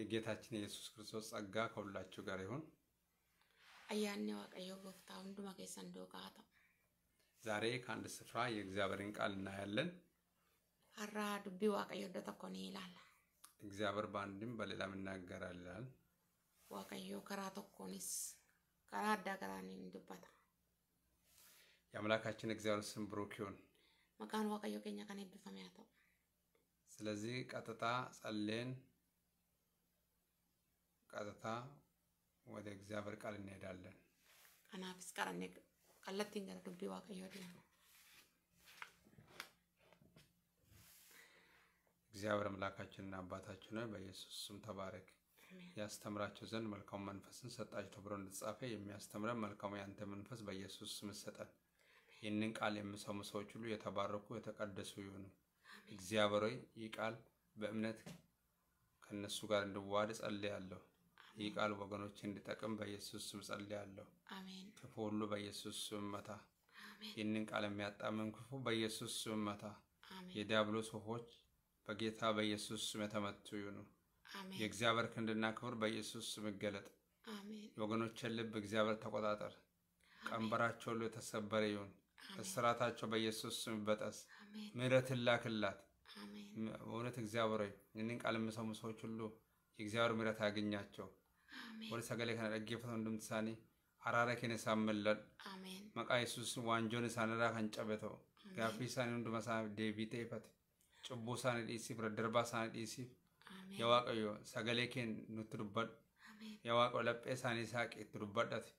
የጌታችን የኢየሱስ ክርስቶስ ጸጋ ከሁላችሁ ጋር ይሁን። አያኔ ዋቀዮ ጎፍታ ሁንዱማ ኬሰን ዶቃ ዛሬ ከአንድ ስፍራ የእግዚአብሔርን ቃል እናያለን። አራ ዱቢ ዋቀዮ ደ ይላል። እግዚአብሔር በአንድም በሌላም ይናገራል። ዋቀዮ ከራ ተኮኒስ ከራ አዳገራኒ ከራኒ የአምላካችን እግዚአብሔር ስም ብሩክ ይሁን። መቃን ዋቀዮ ኬኛ ከኔ ብፈሚያተው ስለዚህ ቀጥታ ጸሌን ቀጥታ ወደ እግዚአብሔር ቃል እንሄዳለን። አናፍስ ቃል እንደ ቀለቲን ገረ ዱቢ ዋቀዮ እግዚአብሔር አምላካችንና አባታችን ሆይ በኢየሱስ ስም ተባረክ። ያስተምራቸው ዘንድ መልካሙ መንፈስን ሰጣችሁ ተብሎ እንደተጻፈ የሚያስተምረን መልካሙ ያንተ መንፈስ በኢየሱስ ስም ሰጠን። ይህንን ቃል የምሰሙ ሰዎች ሁሉ የተባረኩ የተቀደሱ ይሆኑ። እግዚአብሔር ሆይ ይህ ቃል በእምነት ከእነሱ ጋር እንድዋሃድ ጸልያለሁ። ይህ ቃል ወገኖች እንዲጠቅም በኢየሱስ ስም ጸልያለሁ። ክፉ ሁሉ በኢየሱስ ስም መታ። ይህንን ቃል የሚያጣምም ክፉ በኢየሱስ ስም መታ። የዲያብሎስ ወፎች በጌታ በኢየሱስ ስም የተመቱ ይሁኑ። የእግዚአብሔር ክንድና ክብር በኢየሱስ ስም ይገለጥ። የወገኖችን ልብ እግዚአብሔር ተቆጣጠር። ቀንበራቸው ሁሉ የተሰበረ ይሁን። እስራታቸው በኢየሱስ ስም ይበጠስ። ምሕረትን ላክላት። እውነት እግዚአብሔር ይህንን ቃል የምሰሙ ሰዎች ሁሉ የእግዚአብሔር ምሕረት ያገኛቸው። Warri sagalee kana dhaggeeffatan hundumtisaanii araara kenna isaan mil'adhu. Maqaa yesus waanjoon isaanirraa kan cabe ta'u. Gaaffii isaanii hunduma isaaniif deebii ta'eeffate. Cubbuu isaanii dhiisiif, daddarbaa isaanii dhiisiif. Yaa Waaqayyo sagalee keen nutti dubbadhu. Yaa Waaqayyo laphee isaanii saaqiitti dubbadhate.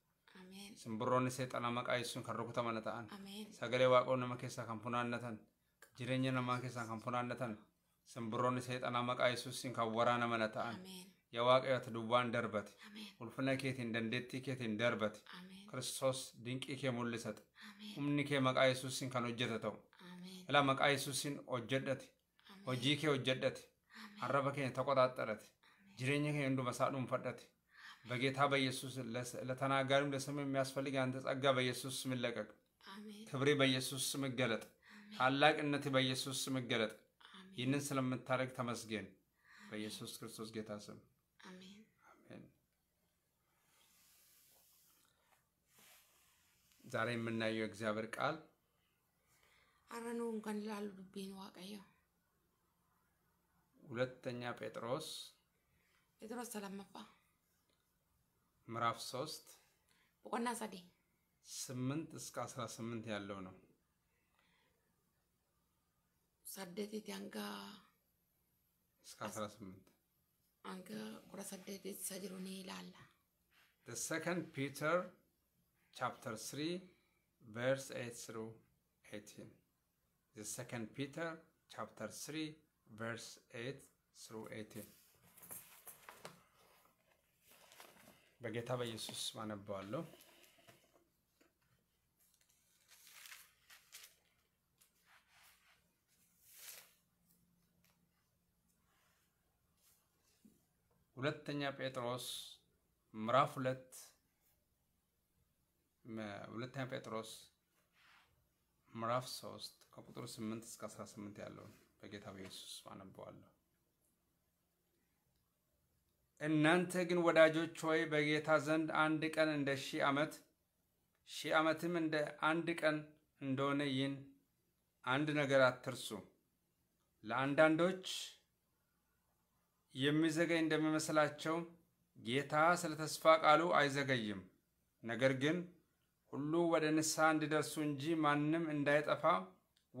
Simbirroonni seexanaa maqaa yesuun kan rukutaman ta'an. Sagalee Waaqoo nama keessaa kan funaannatan. Jireenya namaa keessaa kan funaannatan. Simbirroonni seexanaa maqaa yesuusin kan waraanaman ta'an. Ameen. የዋቅያት ዱዋን ደርበት ቁልፍነ ኬቴን ደንዴቲ ኬቴን ደርበት ክርስቶስ ድንቂ ኬ ሙልሰት ሁምኒ ኬ መቃ የሱስን ከን ሆጀተ እላ መቃ የሱስን ወጀደት ወጂ ኬ ወጀደት አረበ ኬ ተቆጣጠረት ጅሬኝ ኬ እንዱ isaa dhuunfadhate በጌታ በኢየሱስ ለተናጋሪም ለስም የሚያስፈልግ አንተ ጸጋ በኢየሱስ ምለቀቅ ይለቀቅ። ክብሬ በኢየሱስ ምገለጥ ታላቅነት በኢየሱስ ምገለጥ ይህንን ስለምታደርግ ተመስገን። በኢየሱስ ክርስቶስ ጌታ ስም ዛሬ የምናየው እግዚአብሔር ቃል አረኖ እንኳን ላሉ ዱቤን ዋቀዮ ሁለተኛ ጴጥሮስ ጴጥሮስ ተለመፋ ምዕራፍ ሶስት በቆና ሰዴ ስምንት እስከ አስራ ስምንት ያለው ነው። ሳደቴት አንጋ እስከ አስራ ስምንት አንጋ ቁረ ሰደቴት ሰጅሩኒ ይላላ ሰከንድ ፒተር chapter 3, verse 8 through 18. The second Peter chapter 3, verse 8 through 18. በጌታ በኢየሱስ ማነበዋለሁ። ሁለተኛ ጴጥሮስ ምዕራፍ ሁለት ሁለተኛ ጴጥሮስ ምዕራፍ 3 ከቁጥር 8 እስከ 18 ያለውን በጌታ በኢየሱስ አነበዋለሁ። እናንተ ግን ወዳጆች ሆይ በጌታ ዘንድ አንድ ቀን እንደ ሺህ ዓመት ሺህ ዓመትም እንደ አንድ ቀን እንደሆነ ይህን አንድ ነገር አትርሱ። ለአንዳንዶች የሚዘገይ እንደሚመስላቸው ጌታ ስለ ተስፋ ቃሉ አይዘገይም፣ ነገር ግን ሁሉ ወደ ንስሐ እንዲደርሱ እንጂ ማንም እንዳይጠፋ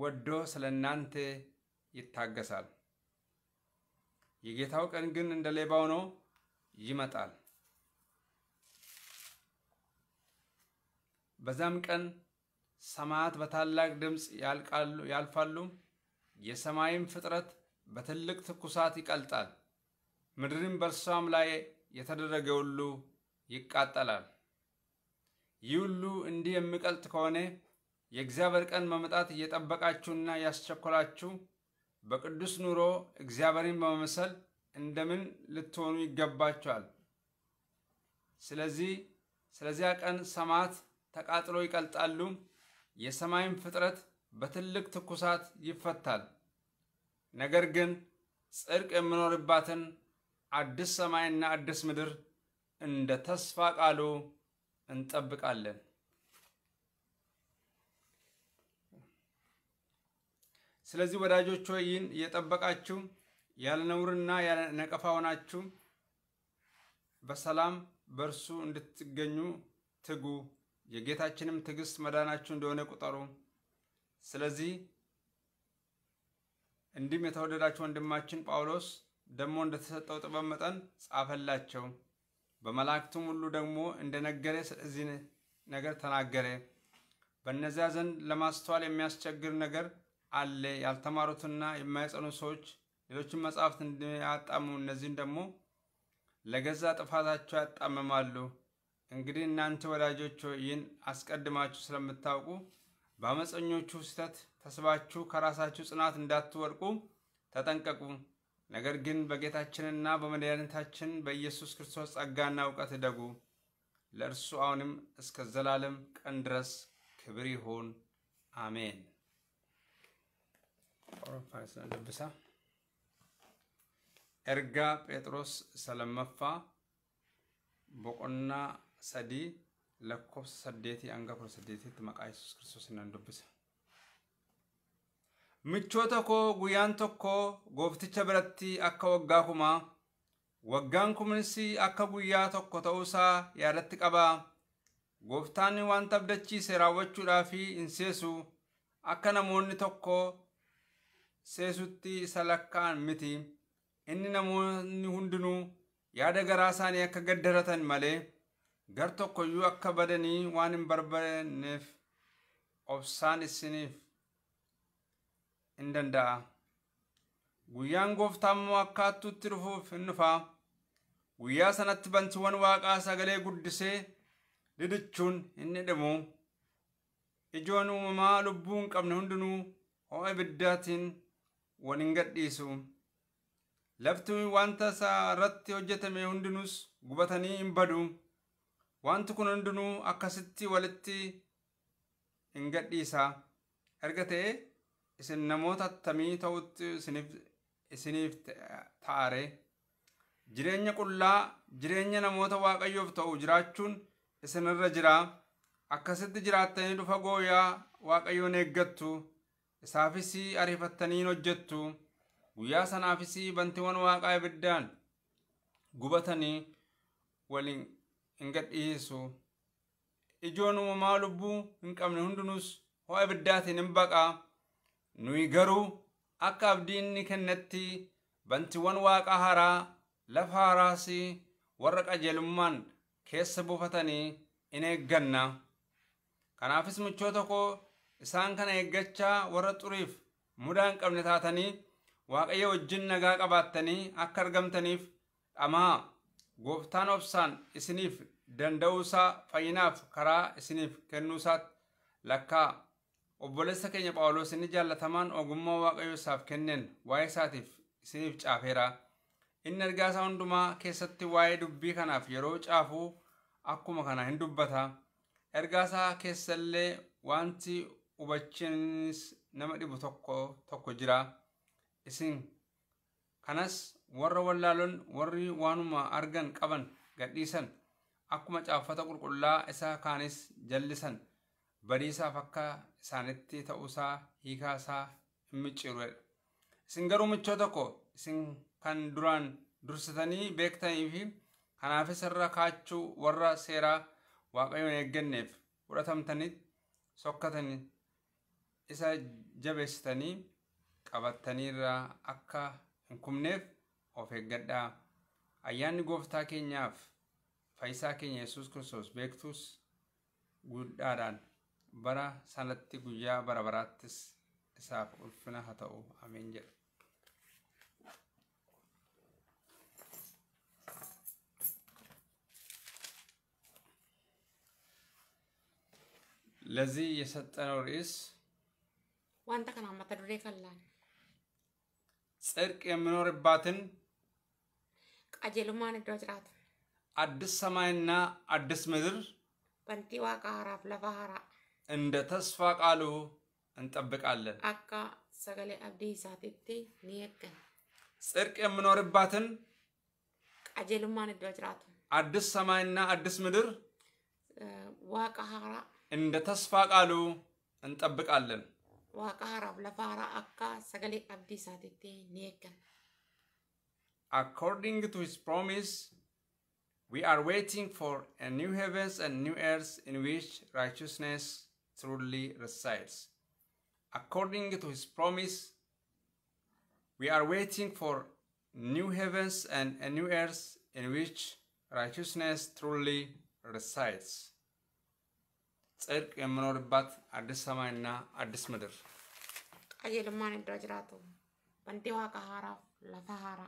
ወዶ ስለ እናንተ ይታገሳል። የጌታው ቀን ግን እንደ ሌባው ነው ይመጣል። በዛም ቀን ሰማያት በታላቅ ድምፅ ያልፋሉ፣ የሰማይም ፍጥረት በትልቅ ትኩሳት ይቀልጣል፣ ምድርም በእርሷም ላይ የተደረገ ሁሉ ይቃጠላል። ይህ ሁሉ እንዲህ የሚቀልጥ ከሆነ የእግዚአብሔር ቀን መምጣት እየጠበቃችሁና ያስቸኮላችሁ በቅዱስ ኑሮ እግዚአብሔርን በመመሰል እንደምን ልትሆኑ ይገባችኋል? ስለዚህ ስለዚያ ቀን ሰማት ተቃጥሎ ይቀልጣሉ፣ የሰማይም ፍጥረት በትልቅ ትኩሳት ይፈታል። ነገር ግን ጽድቅ የምኖርባትን አዲስ ሰማይና አዲስ ምድር እንደ ተስፋ ቃሉ እንጠብቃለን። ስለዚህ ወዳጆች ሆይ ይህን እየጠበቃችሁ ያለ ነውርና ያለ ነቀፋ ሆናችሁ በሰላም በእርሱ እንድትገኙ ትጉ። የጌታችንም ትዕግስት መዳናችሁ እንደሆነ ቁጠሩ። ስለዚህ እንዲህም የተወደዳቸው ወንድማችን ጳውሎስ ደግሞ እንደተሰጠው ጥበብ መጠን ጻፈላቸው። በመላእክቱም ሁሉ ደግሞ እንደነገረ ስለዚህ ነገር ተናገረ። በእነዚያ ዘንድ ለማስተዋል የሚያስቸግር ነገር አለ። ያልተማሩትና የማይጸኑ ሰዎች ሌሎችን መጽሐፍት እንዲያጣሙ እነዚህን ደግሞ ለገዛ ጥፋታቸው ያጣምማሉ። እንግዲህ እናንተ ወዳጆች ይህን አስቀድማችሁ ስለምታውቁ በአመፀኞቹ ስህተት ተስባችሁ ከራሳችሁ ጽናት እንዳትወድቁ ተጠንቀቁ። ነገር ግን በጌታችንና በመድኃኒታችን በኢየሱስ ክርስቶስ ጸጋና እውቀት እደጉ። ለእርሱ አሁንም እስከ ዘላለም ቀን ድረስ ክብር ይሁን፣ አሜን። ኤርጋ ጴጥሮስ ሰለመፋ ቦቆና ሰዲ ለኮብስ ሰዴቲ አንጋፍሮ ሰዴቲ ትመቃ ኢየሱስ ክርስቶስ እናንዶብሳ michoota koo guyyaan tokko goofticha biratti akka waggaa kumaa waggaan kumnis akka guyyaa tokko ta'uusaa yaadatti qabaa gooftaan waan tabdachiise raawwachuudhaa fi hin seesu akka namoonni tokko seesutti isa lakkaa'an miti inni namoonni hundinuu yaada garaa isaanii akka gaddaratan malee gar tokkoyyuu akka badanii waan hin barbaanneef obsaan isiniif in danda'a guyyaan gooftaammoo akkaattuutti dhufuuf hin dhufa guyyaa sanatti bantiiwwan waaqaa sagalee guddisee didichuun hin hidhamu ijoon uumamaa lubbuu hin qabne hundinuu ho'a ibiddaatiin waliin gadhiisu lafti wanta isaa irratti hojjetame hundinuus gubatanii hin badu wanti kun hundinuu akkasitti walitti hin gadhiisa erga ta'e isin namoota attamii ta'utti isiniif taare jireenya qullaa jireenya namoota waaqayyoof ta'u jiraachuun isinirra jira akkasitti jiraattanii dhufa gooyaa waaqayyoon eeggattu isaafis ariifattaniin hojjettu guyyaa sanaafis bantiiwwan waaqaa ibiddaan gubatanii waliin hin gadhiisu ijoon umamaa lubbuu hin hundinuus ho'a ibiddaatiin hinbaqa. nuyi garuu akka abdiin kennetti bantiiwwan waaqa haraa lafa haaraas warra qajeelummaan keessa buufatanii in eegganna. Kanaafis michoo tokko isaan kana eeggachaa warra xuriif mudaa hin qabne taatanii waaqayya wajjin nagaa qabaatanii akka argamtaniif dhamaa gooftaan obsaan isiniif danda'uusaa fayyinaaf karaa isiniif kennuusaatti lakkaa. obboleessa keenya phaawulos inni jaallatamaan ogummaa waaqayyo isaaf kenneen waa'ee isaatiif isiniif caafeera inni ergaa isaa hundumaa keessatti waa'ee dubbii kanaaf yeroo caafuu akkuma kana hin dubbata ergaa isaa keessallee wanti hubachiinis nama dhibu tokko tokko jira isin kanas warra wallaalon warri waanuma argan qaban gadhiisan akkuma caaffata qulqullaa isaa kaanis jallisan badiisaaf akka isaanitti ta'uusaa hiikaasaa hin micciruudha. Isin garuu michoo tokko isin kan duraan dursitanii beektanii fi kanaafis irra kaachuu warra seeraa waaqayyoon eegganneef fudhatamtanii sokkatanii isa jabeessitanii qabataniirraa akka hin of eeggadhaa. Ayyaanni gooftaa keenyaaf faayisaa keenya Yesuus kiristos beektuus guddaadhaan bara sanatti guyyaa bara baraattis isaaf ulfina haa ta'u ameen jedha. ለዚህ የሰጠነው ርዕስ ዋንተ ከና መተ ዱሬ ከላን ጽድቅ የምኖርባትን ቃጀሉማን እዶ ጅራት አዲስ ሰማይና አዲስ ምድር በንቲ ዋቃ ሀራፍ ለፋ ሀራ እንደ ተስፋ ቃሉ እንጠብቃለን። አካ ሰገሌ አብዲ ሳቲቲ ኒየቀን ጽድቅ የምኖርባትን ቀጀልማን እዶ ጅራቱ አዲስ ሰማይና አዲስ ምድር ዋቃ ሀራ እንደ ተስፋ ቃሉ እንጠብቃለን። ዋቃ ሀራፍ ለፋራ አካ ሰገሌ አብዲ ሳቲቲ ኒየቀን according to his promise We are waiting for a new heavens and new earth in which righteousness truly resides. According to his promise, we are waiting for new heavens and a new earth in which righteousness truly resides። ጽድቅ የምኖርባት አዲስ ሰማይና አዲስ ምድር ቀየ ልማን ድረ በንዴዋ ቀሃራ ለፈሃራ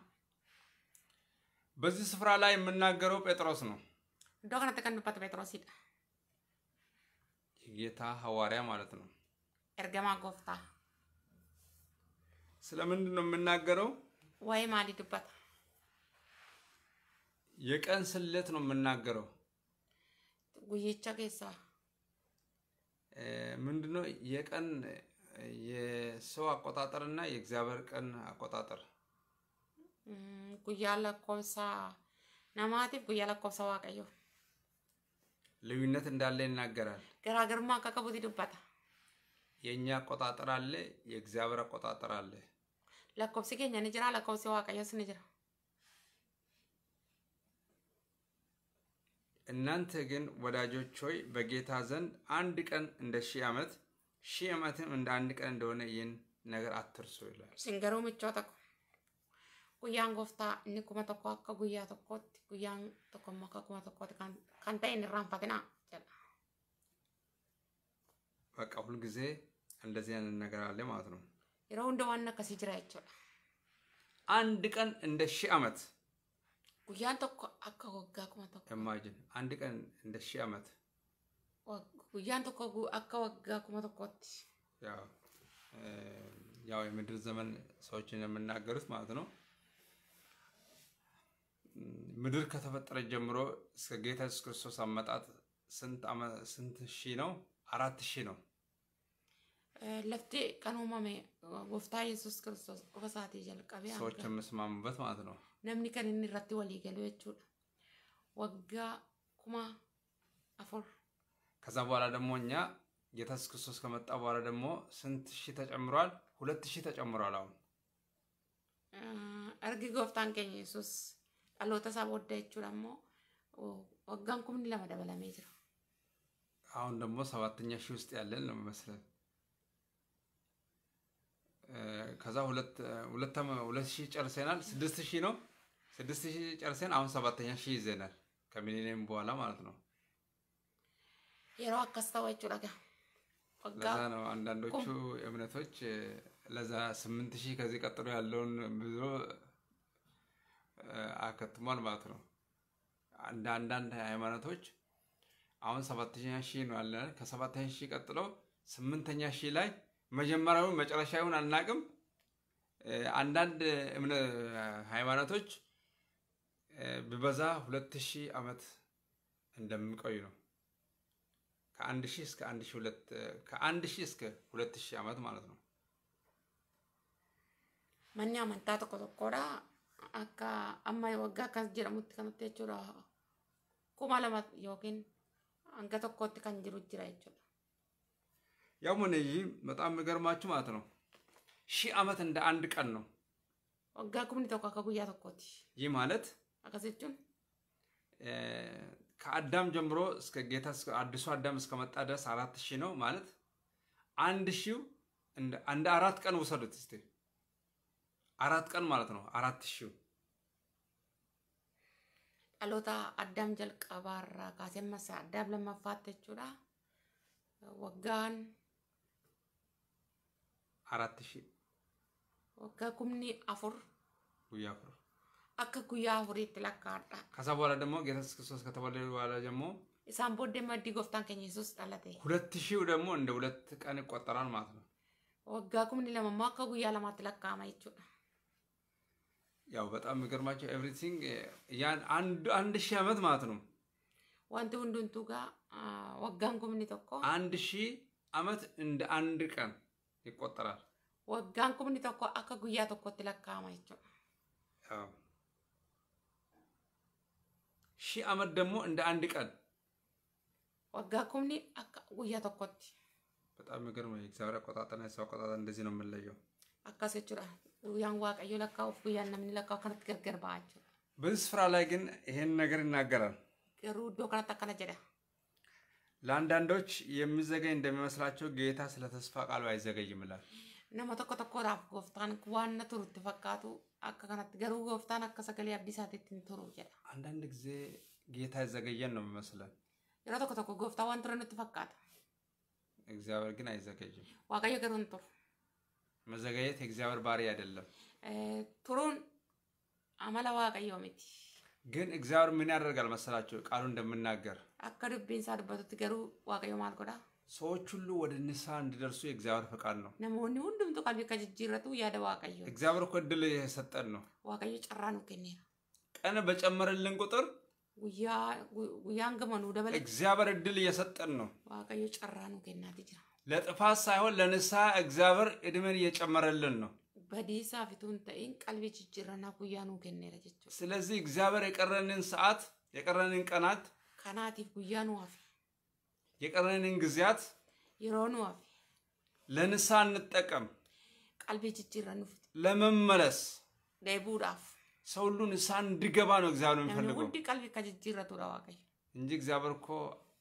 በዚህ ስፍራ ላይ የምናገረው ጴጥሮስ ነው። እንደሆነ ጴጥሮስ ጌታ ሐዋርያ ማለት ነው። ኤርገማ ጎፍታ ስለምንድን ነው የምናገረው? ወይ ማሊድበት የቀን ስሌት ነው የምናገረው። ጉይቻ ጌሳ ምንድነው የቀን የሰው አቆጣጠር እና የእግዚአብሔር ቀን አቆጣጠር ጉያ ለኮብሳ ነማቲፍ ጉያ ለኮብሳ ዋቀየው ልዩነት እንዳለ ይናገራል። ገራገርማ አካከቡት ይዱባታ የእኛ አቆጣጠር አለ፣ የእግዚአብሔር አቆጣጠር አለ። ለኮብሲ ገኛ ንጅራ ለኮብሲ ዋቀዮስ ንጅራ እናንተ ግን ወዳጆች ሆይ በጌታ ዘንድ አንድ ቀን እንደ ሺህ ዓመት ሺህ ዓመትም እንደ አንድ ቀን እንደሆነ ይህን ነገር አትርሱ ይላል። ሲንገሩ ምቾ guyyaan gooftaa inni kuma tokko akka guyyaa tokkootti guyyaan tokkommoo akka kuma tokkootti kan ta'e hin irraanfatinaa jedha። በቃ ሁልጊዜ እንደዚህ አይነት ነገር አለ ማለት ነው። የረው እንደ ዋና ከሲጅራ ይችላል አንድ ቀን እንደ ሺህ ዓመት ጉያን ተኮ አካ ወጋ ኩማ ተኮ ኢማጂን አንድ ቀን እንደ ሺህ ዓመት ጉያን ተኮ አካ ወጋ ኩማ ተኮት ያው ያው የምድር ዘመን ሰዎችን የምናገሩት ማለት ነው። ምድር ከተፈጠረ ጀምሮ እስከ ጌታ ኢየሱስ ክርስቶስ አመጣት ስንት ሺ ነው? አራት ሺ ነው። ለፍቴ ቀን ኡመሜ ጎፍታ ኢየሱስ ክርስቶስ qofa isaatii ሰዎች የምስማሙበት ማለት ነው። ነምኒ ከን inni irratti walii galu jechuudha waggaa kuma ከዛ በኋላ ደግሞ እኛ ጌታ ኢየሱስ ክርስቶስ ከመጣ በኋላ ደግሞ ስንት ሺ ተጨምሯል? ሁለት ሺ ተጨምሯል። አሁን እርግ ጎፍታን keenya yesus dhaloota isaa booddee jechuudha ammoo waggaan kumni lama dabalamee jira። አሁን ደግሞ ሰባተኛ ሺህ ውስጥ ያለን ነው መመስለን ከዛ ሁለት ሺህ ጨርሰናል። ስድስት ሺህ ነው ስድስት ሺህ ጨርሰን አሁን ሰባተኛ ሺህ ይዘናል ከሚሊኒየም በኋላ ማለት ነው። የሮ አካስ ታዋችሁ ለጋ ለዛ ነው አንዳንዶቹ እምነቶች ለዛ ስምንት ሺህ ከዚህ ቀጥሎ ያለውን ብዙ አከትሟል ማለት ነው። እንደ አንዳንድ ሃይማኖቶች አሁን ሰባተኛ ሺህ ነው ያለ። ከሰባተኛ ሺህ ቀጥሎ ስምንተኛ ሺህ ላይ መጀመሪያውን መጨረሻውን አናቅም። አንዳንድ ሃይማኖቶች ብበዛ ሁለት ሺህ ዓመት እንደሚቆዩ ነው። ከአንድ ሺህ እስከ አንድ ሺህ ሁለት ከአንድ ሺህ እስከ ሁለት ሺህ ዓመት ማለት ነው። ማን አመንታ ተቆጠቆራ akka amma waggaa akkas jedhamutti kanatti jechuudha kuma lama yookiin hanga tokkotti kan jiru jira jechuudha። ያው ሙነይ በጣም የሚገርማችሁ ማለት ነው ሺህ ዓመት እንደ አንድ ቀን ነው። ወጋ ኩምኒ ቶኮ አካ ጉያ ቶኮቲ ይህ ማለት አካስ ጀቹን ከአዳም ጀምሮ እስከ ጌታ አዲሱ አዳም እስከመጣ ድረስ አራት ሺህ ነው ማለት አንድ ሺው እንደ አራት ቀን ውሰዱት እስቲ አራት ቀን ማለት ነው። አራት ሺው ጸሎታ አዳም ጀልቀባራ ካሴ መሳ አዳም ለመፋተችዳ ወጋን አራት ሺ ወጋ ኩምኒ አፉር ጉያ አፉር አከ ከዛ በኋላ ደግሞ ጌታ ክርስቶስ ከተወለደ በኋላ ደግሞ ኢሳን ቦዴ መዲ ጎፍታን ከኝ ኢየሱስ ጠለተ ሁለት ሺው እንደ ሁለት ቀን ይቆጠራል ማለት ነው። ወጋ ኩምኒ ለማማከ ጉያ ለማትለካማ ያው በጣም የሚገርማቸው ኤቭሪቲንግ ያን አንድ ሺህ ዓመት ማለት ነው። ዋንቲ ሁንዱንቱ ጋ ወጋን ኩምኒ ቶኮ አንድ ሺህ ዓመት እንደ አንድ ቀን ይቆጠራል። ወጋን ኩምኒ ቶኮ አከ ጉያ ቶኮት ለካማ ጀ ሺህ ዓመት ደግሞ እንደ አንድ ቀን ወጋ ኩምኒ አከ ጉያ ቶኮት በጣም የሚገርም የእግዚአብሔር አቆጣጠርና የሰው አቆጣጠር እንደዚህ ነው የምንለየው አካስ ያን ዋቀዮ ለካው ብያ ነምን ለካው ከነት ባቸው ብዙ ስፍራ ላይ ግን ይሄን ነገር ይናገራል። ቅሩ ዶ ከነት አከነ ጀዳ ለአንዳንዶች የሚዘገኝ እንደሚመስላቸው ጌታ ስለ ተስፋ ቃሉ አይዘገይም ይላል። ነመ ተኮ ተኮ ዳፍ ጎፍታን ዋነ ቱሩ ትፈቃቱ አካ ከነት ገሩ ጎፍታን አካ ሰገሌ አዲሳት ትን ቱሩ ጀዳ አንዳንድ ጊዜ ጌታ ይዘገየን ነው የሚመስለን። የሮ ተኮ ተኮ ጎፍታ ዋን ቱረ ንት እግዚአብሔር ግን አይዘገይም። ዋቀዮ ገሩን ቱር መዘገየት የእግዚአብሔር ባህሪ አይደለም። ቱሩን አመላ ዋቀዮ ሚቲ ግን እግዚአብሔር ምን ያደርጋል መሰላቸው? ቃሉ እንደምናገር አከ ዱቤንሳ ዱበቱት ገሩ ዋቀዮ ሰዎች ሁሉ ወደ ንስሐ እንዲደርሱ የእግዚአብሔር ፈቃድ ነው። ነሞኒ ሁንዱምቱ ቀልቢ ከጅጅረቱ ያደ ዋቀዮ እግዚአብሔር እኮ እድል የሰጠን ነው። ዋቀዮ ጨራኑ ከኔራ ቀን በጨመረልን ቁጥር ጉያን ገመኑ ደበለ እግዚአብሔር እድል እየሰጠን ነው። ዋቀዮ ጨራኑ ከናት ይችላል ለጥፋት ሳይሆን ለንስሐ እግዚአብሔር እድሜን እየጨመረልን ነው። በዲሳ ፊቱን ተኢን ቀልቢ ጅጅረና ጉያኑ ገኔረ ጀቹ። ስለዚህ እግዚአብሔር የቀረንን ሰዓት የቀረንን ቀናት ከናቲፍ ጉያኑ አፍ የቀረንን ጊዜያት ይሮኑ አፍ ለንስሐ እንጠቀም። ቀልቢ ጅጅረኑ ለመመለስ ለቡዳፍ ሰው ሁሉ ንስሐ እንዲገባ ነው እግዚአብሔር የሚፈልገው። ሁዲ ቀልቢ ከጅጅረቱ ዳዋቀይ እንጂ እግዚአብሔር እኮ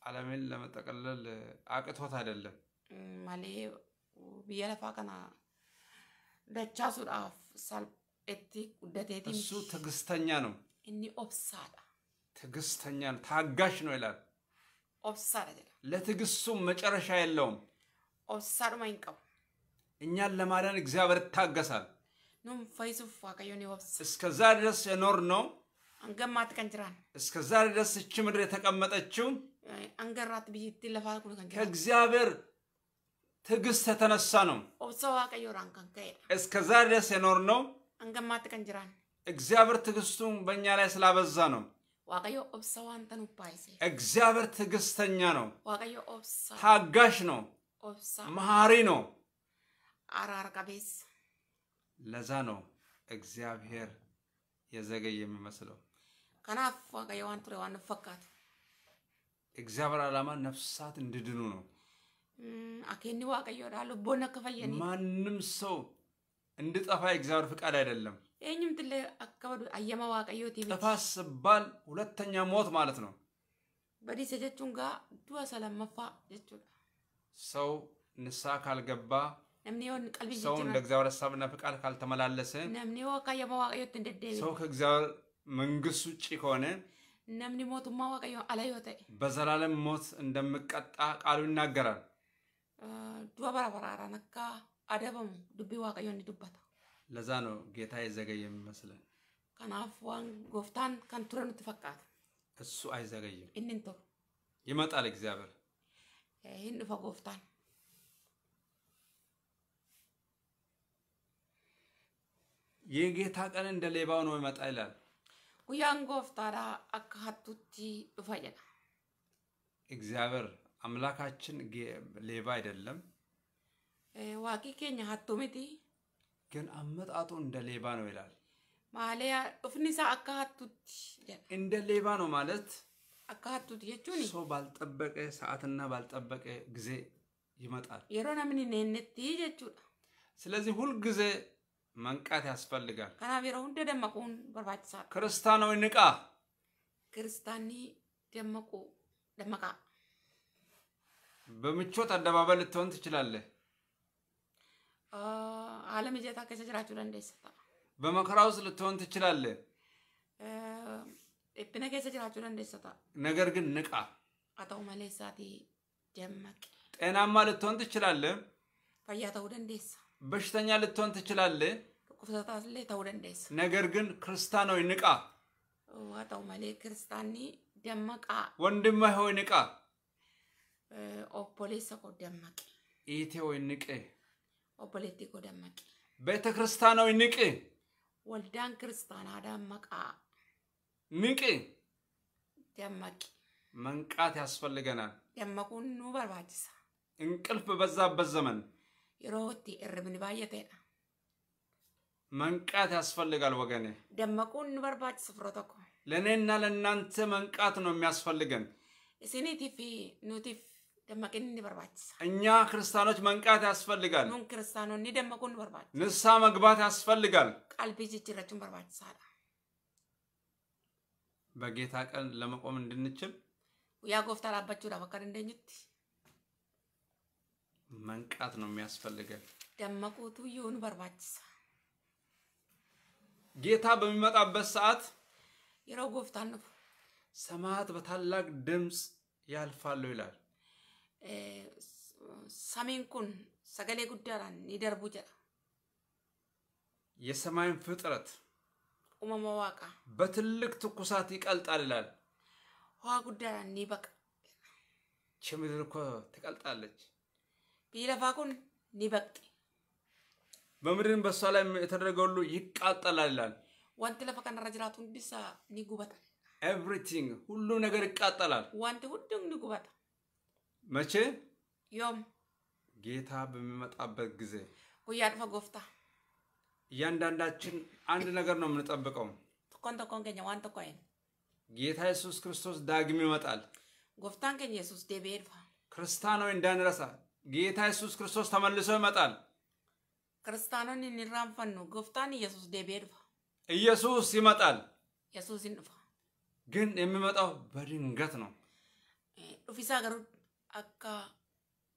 ዓለምን ለመጠቀለል አቅቶት አይደለም። malee biyya lafaa kana dachaasuudhaaf salphetti guddateeti. እሱ ትዕግስተኛ ነው። inni obsaadha. ትዕግስተኛ ነው፣ ታጋሽ ነው ይላል። obsaadha jedha. ለትዕግስቱ መጨረሻ የለውም። obsaadhuma hin qabu. እኛን ለማዳን እግዚአብሔር ይታገሳል። ኑን ፈይሱፍ waaqayyoon ni obsa. እስከዛ ድረስ የኖርነው አንገማት ቀን ጅራን እስከዛ ድረስ እቺ ምድር የተቀመጠችው አንገራት ብይት ለፋ ከእግዚአብሔር ትዕግስት ተተነሳ ነው። እስከ ዛሬ ድረስ የኖርነው እግዚአብሔር ትዕግስቱን በእኛ ላይ ስላበዛ ነው። እግዚአብሔር ትዕግስተኛ ነው፣ ታጋሽ ነው፣ መሐሪ ነው። ለዛ ነው እግዚአብሔር የዘገየ የሚመስለው። ከናፍ ዋቀዮ ዋን ቱሬ ዋን እግዚአብሔር ዓላማ ነፍሳት እንድድኑ ነው። አኬኒ ዋቀዮዳ ልቦነ ከፈየኒ ማንም ሰው እንድጠፋ የእግዚአብሔር ፍቃድ አይደለም። ይህኝም ትለ አከበዱ አየማ ዋቀዮ ጥፋ ስባል ሁለተኛ ሞት ማለት ነው። በዲ ጀቹን ጋ ሰላም መፋ ጀቹዳ ሰው ንስሐ ካልገባ ሰው እንደ እግዚአብሔር ሀሳብና ፍቃድ ካልተመላለሰ ሰው ከእግዚአብሔር መንግስት ውጭ ከሆነ ነምኒ ሞቱማ ዋቀዮ አለዮ በዘላለም ሞት እንደምቀጣ ቃሉ ይናገራል። du'a bara baraaran akka adabamu dubbii waaqayyoon ለዛ ነው ጌታ የዘገየ የሚመስለን። ከናፍ ዋን ጎፍታን ከን ቱረ እሱ አይዘገይም። እንን ይመጣል እግዚአብሔር ይህን ዱፈ ጎፍታን የጌታ ቀን እንደ ሌባው ነው ይመጣ ይላል። ጉያን ጎፍታዳ አካሃቱቲ ዱፈ ጀዳ እግዚአብሔር አምላካችን ሌባ አይደለም። ዋቂ ኬኛ ሀቶ ሚቲ ግን አመጣጡ እንደ ሌባ ነው ይላል። ማለያ ዱፍኒሳ አካሀቱት እንደ ሌባ ነው ማለት አካሀቱት የቹኒ ሰው ባልጠበቀ ሰዓትና ባልጠበቀ ጊዜ ይመጣል። የሮና ምን ነነት ጀቹዳ። ስለዚህ ሁልጊዜ መንቃት ያስፈልጋል። ከናቢሮ ሁንደ ደመቁን በርባችሳ ክርስታናዊ ንቃ ክርስታኒ ደመቁ ደመቃ በምቾት አደባባይ ልትሆን ትችላለህ። አለም እጀታ ከሰጅራችሁ ለእንደ ይሰጣ በመከራ ውስጥ ልትሆን ትችላለህ። ኤፕነ ከሰጅራችሁ ለእንደ ይሰጣ ነገር ግን ንቃ። አተው መሌሳቲ ደመቅ ጤናማ ልትሆን ትችላለህ። ፈያ ተው ደንዴሳ በሽተኛ ልትሆን ትችላለህ። ቁፍሰታት ላይ ተው ደንዴሳ ነገር ግን ክርስቲያናዊ ንቃ። ዋጣው መሌ ክርስቲያኒ ደመቃ ወንድማ ሆይ ንቃ። ኦፖሌሰኮ ደመቄ ኢቴ ወይ ንቄ ኦፖሌቲኮ ደመቄ ቤተ ክርስቲያን ወይ ንቄ ወልዳን ክርስቲያን አዳመቃ ንቄ ደመቄ መንቃት ያስፈልገናል። ደመቁን ኑ እንቅልፍ በዛበት ዘመን የሮቲ እርብን ባየተና መንቃት ያስፈልጋል ወገኔ። ደመቁን ኑ በርባጅ ስፍሮተኮ ለእኔና መንቃት ነው የሚያስፈልገን። እስኒ ቲፊ ኑቲፍ ደመቅን እንበርባችሳ እኛ ክርስቲያኖች መንቃት ያስፈልጋል። ኑን ክርስቲያኖን ደመቁ እንበርባች ንሳ መግባት ያስፈልጋል። ቀልቢ ጅጅረችን በርባችሳላ በጌታ ቀን ለመቆም እንድንችል ያ ጎፍታ ላባችሁ ዳበካን እንደኝት መንቃት ነው የሚያስፈልገን። ደመቁቱ ይሁን በርባችሳ ጌታ በሚመጣበት ሰዓት የረው ጎፍታ ነው ሰማያት በታላቅ ድምፅ ያልፋሉ ይላል። samiin kun sagalee guddaadhaan ni darbu jedha የሰማይን ፍጥረት uumama waaqaa በትልቅ ትኩሳት ይቀልጣል ይላል። ውሃ ጉዳይን ni baqa ይቺ ምድር እኮ ትቀልጣለች። ቢይ ለፋ kun ni baqxi በምድርን በእሷ ላይ የተደረገው ሁሉ ይቃጠላል ይላል። wanti lafa kanarra jiraatu hundisa ni gubata everything ሁሉ ነገር ይቃጠላል። wanti hundin ni gubata መቼ? ዮም ጌታ በሚመጣበት ጊዜ ጉያን ጎፍታ እያንዳንዳችን አንድ ነገር ነው የምንጠብቀው። tokkoon tokkoon keenya waan tokko ጌታ ኢየሱስ ክርስቶስ ዳግም ይመጣል። ጎፍታን keenya ኢየሱስ deebi'ee dhufa. እንዳንረሳ ጌታ ኢየሱስ ክርስቶስ ተመልሶ ይመጣል። ክርስቲያኖን እንራንፈኑ ጎፍታን ኢየሱስ deebi'ee ኢየሱስ ይመጣል። ኢየሱስ ይንፋ። ግን የሚመጣው በድንገት ነው። ዱፊሳ ገሩ akka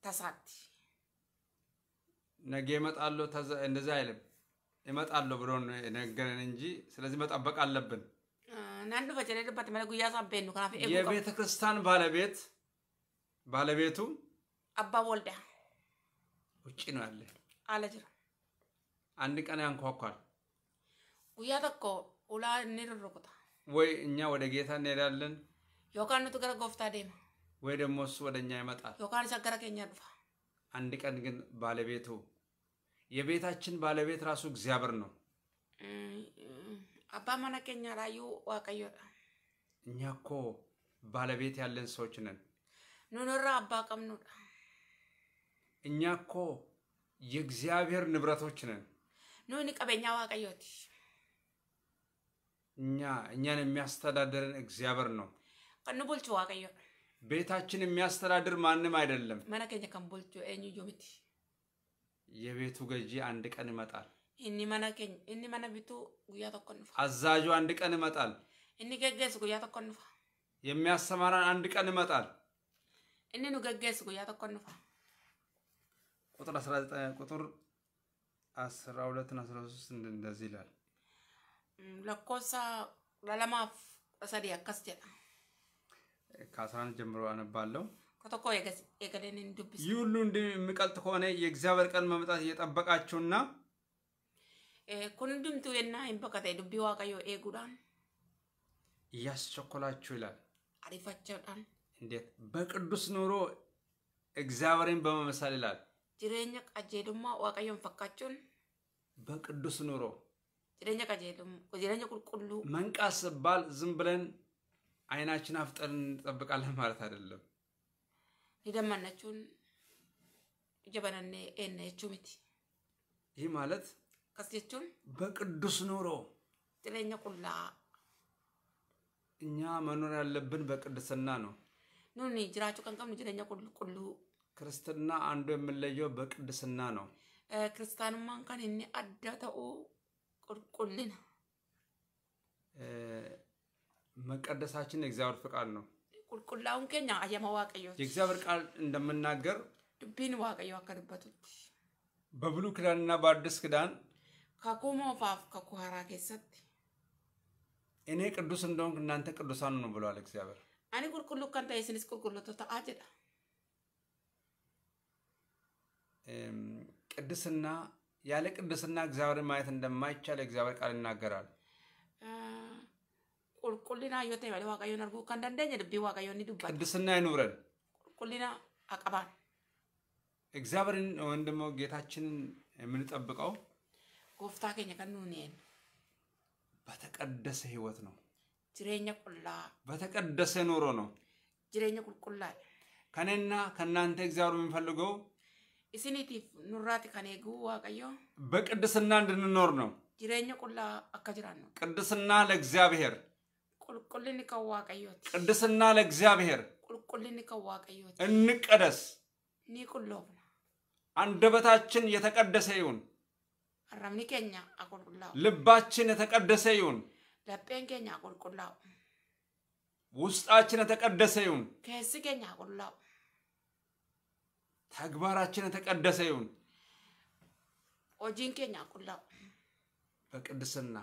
tasaatti ነገ እመጣለሁ እንደዚህ አይልም። እመጣለሁ ብሎ ነገረን እንጂ ስለዚህ መጠበቅ አለብን። የቤተ ክርስቲያን ባለቤት ባለቤቱ አባ ወልዳ ውጭ ነው ያለ አለ ጅራ አንድ ቀን ያንኳኳል። ጉያ ተኮ ኡላ እንርርቁታ ወይ እኛ ወደ ጌታ እንሄዳለን ዮካን ኑቱ ገረ ጎፍታ ዴማ ወይ ደግሞ እሱ ወደ እኛ ይመጣል። ዮካን ሰገረ ኬኛ ዱፋ አንድ ቀን ግን ባለቤቱ የቤታችን ባለቤት ራሱ እግዚአብሔር ነው። አባ መነ ኬኛ ላዩ ዋቀዮዳ እኛ እኮ ባለቤት ያለን ሰዎች ነን። ኑኑራ አባ ቀምኑዳ እኛ እኮ የእግዚአብሔር ንብረቶች ነን። ኑኒ ቀበኛ ዋቀዮቲ እኛ እኛን የሚያስተዳደርን እግዚአብሔር ነው። ቀንቡልቹ ዋቀዮዳ ቤታችን የሚያስተዳድር ማንም አይደለም። መነከኛ ከንቦልቾ ኤኙ የቤቱ ገዢ አንድ ቀን ይመጣል። እኒ መነከኝ እኒ መነቢቱ ጉያ ተኮንፋ አዛዡ አንድ ቀን ይመጣል። እኒ ገገስ ጉያ ተኮንፋ የሚያሰማራን አንድ ቀን ይመጣል። እኒ ኑ ገገስ ጉያ ተኮንፋ ቁጥር 19 ቁጥር 12 እና 13 እንደዚህ ይላል። ለኮሳ ለለማፍ ሰዲ ከአስራ አንድ ጀምሮ አነባለሁ። ይህ ሁሉ እንደሚቀልጥ ከሆነ የእግዚአብሔር ቀን መምጣት እየጠበቃችሁና ኩንድምቱ የና ይንበቀተ ዱቢ ዋቀዮ ኤጉዳን እያስቸኮላችሁ ይላል። አሪፋቸዳን እንዴት በቅዱስ ኑሮ እግዚአብሔርን በመመሳል ይላል። ጅሬኛ ቀጄ ድማ ዋቀዮን ፈካችሁን በቅዱስ ኑሮ ጅሬኛ ቀጄ ጅሬኛ ቁልቁሉ መንቃስ ባል ዝም ብለን አይናችን አፍጠርን እንጠብቃለን ማለት አይደለም። የደመነችውን ጀበነኔ ኤነችው ሚቲ ይህ ማለት ቀስ በቅዱስ ኑሮ ጭለኛ ቁላ እኛ መኖር ያለብን በቅድስና ነው። ኑኒ ጅራቹ ቀንቀም ጅለኛ ቁሉ ክርስትና አንዱ የምንለየው በቅድስና ነው። ክርስቲያንማን እንኳን እኔ አዳተው ተኡ ቁልቁልና መቀደሳችን የእግዚአብሔር ፍቃድ ነው። ቁልቁላውን ኬኛ አየመ ዋቀዮች የእግዚአብሔር ቃል እንደምናገር ዱቢን ዋቀዮ አከንበቱት በብሉ ኪዳንና በአዲስ ክዳን ኪዳን ፋፍ ከኩሃራ ኬሰት እኔ ቅዱስ እንደሆንክ እናንተ ቅዱሳን ነው ብለዋል እግዚአብሔር። አኔ ቁልቁሉ ከንተ የስንስ ቁልቁሎቶ ተአጀዳ ቅድስና ያለ ቅድስና እግዚአብሔር ማየት እንደማይቻል እግዚአብሔር ቃል ይናገራል። qulqullina yoo ta'e malee waaqayyoon arguu kan dandeenye dubbii waaqayyoon ቅድስና ይኑረን። ቁልቁልና አቀባን። እግዚአብሔርን ወይም ደግሞ ጌታችንን የምንጠብቀው ጎፍታ ከኛ ከኑ በተቀደሰ ህይወት ነው። ጅሬኛ ቁላ በተቀደሰ ኑሮ ነው። ጅሬኛ ቁልቁላ ከኔና ከእናንተ እግዚአብሔር የሚፈልገው isiniitiif nurraati kan eegu በቅድስና እንድንኖር ነው። ጅሬኛ ቁላ አካ ነው። ቅድስና ለእግዚአብሔር ቁልቁልን ከዋቀዮት ቅድስና ለእግዚአብሔር ቁልቁልን ከዋቀዮት እንቀደስ ኒቁሎብና አንደበታችን የተቀደሰ ይሁን። አረምኒ ኬኛ አቁልቁላው ልባችን የተቀደሰ ይሁን። ለጴን ኬኛ አቁልቁላው ውስጣችን የተቀደሰ ይሁን። ከስ ኬኛ አቁልቁላው ተግባራችን የተቀደሰ ይሁን። ሆጂን ኬኛ አቁልቁላው በቅድስና